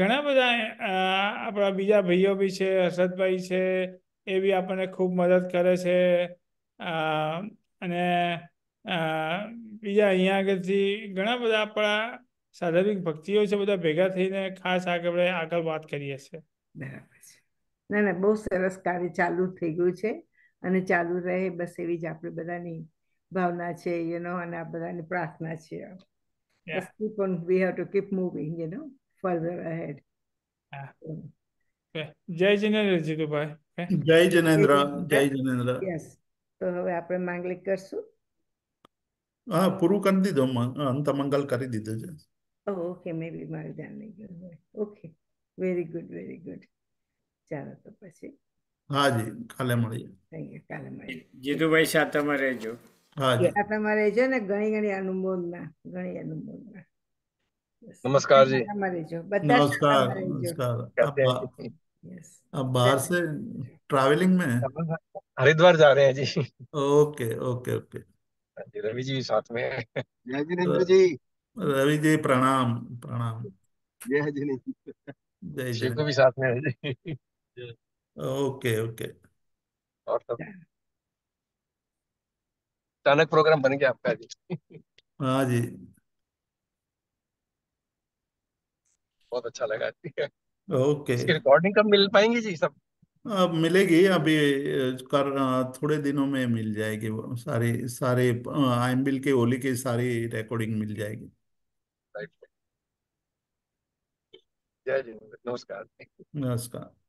ઘણા બધા આપણા બીજા ભાઈઓ બી છે હર્ષદભાઈ છે એ બી આપણને ખૂબ મદદ કરે છે અને બીજા અહીંયા આગળથી ઘણા બધા આપણા સાધવિક ભક્તિઓ છે બધા ભેગા થઈને ખાસ આગળ આગળ વાત કરીએ છીએ બરાબર છે ના ના બહુ સરસ કાર્ય ચાલુ થઈ ગયું છે અને ચાલુ રહે બસ એવી જ આપણે બધાની ભાવના છે યુ નો અને આ બધાની પ્રાર્થના છે just keep on we have to keep moving you know further જય જિનેન્દ્ર જીતુભાઈ જય જિનેન્દ્ર જય જિનેન્દ્ર યસ તો હવે આપણે માંગલિક કરશું હા પૂરું કરી દીધું અંત મંગલ કરી દીધો છે ઓકે મે બી મારું ધ્યાન નહીં ગયું okay very good very good ચાલો તો પછી હા જી કાલે મળીએ થઈએ કાલે મળીએ જીતુભાઈ સાતમ રહેજો હા જી સાતમ अब बाहर से ट्रैवलिंग में हरिद्वार जा रहे हैं जी ओके ओके ओके हाँ रवि जी साथ में जय जिनेन्द्र तो जी रवि जी प्रणाम प्रणाम जय जिनेन्द्र जय शिव को भी साथ में है जी ओके ओके और सब अचानक प्रोग्राम बन गया आपका जी हाँ जी बहुत अच्छा लगा ओके इसकी रिकॉर्डिंग कब मिल पाएंगी जी सब अब मिलेगी अभी कर थोड़े दिनों में मिल जाएगी वो सारे सारे बिल के होली की सारी रिकॉर्डिंग मिल जाएगी जय जी नमस्कार नमस्कार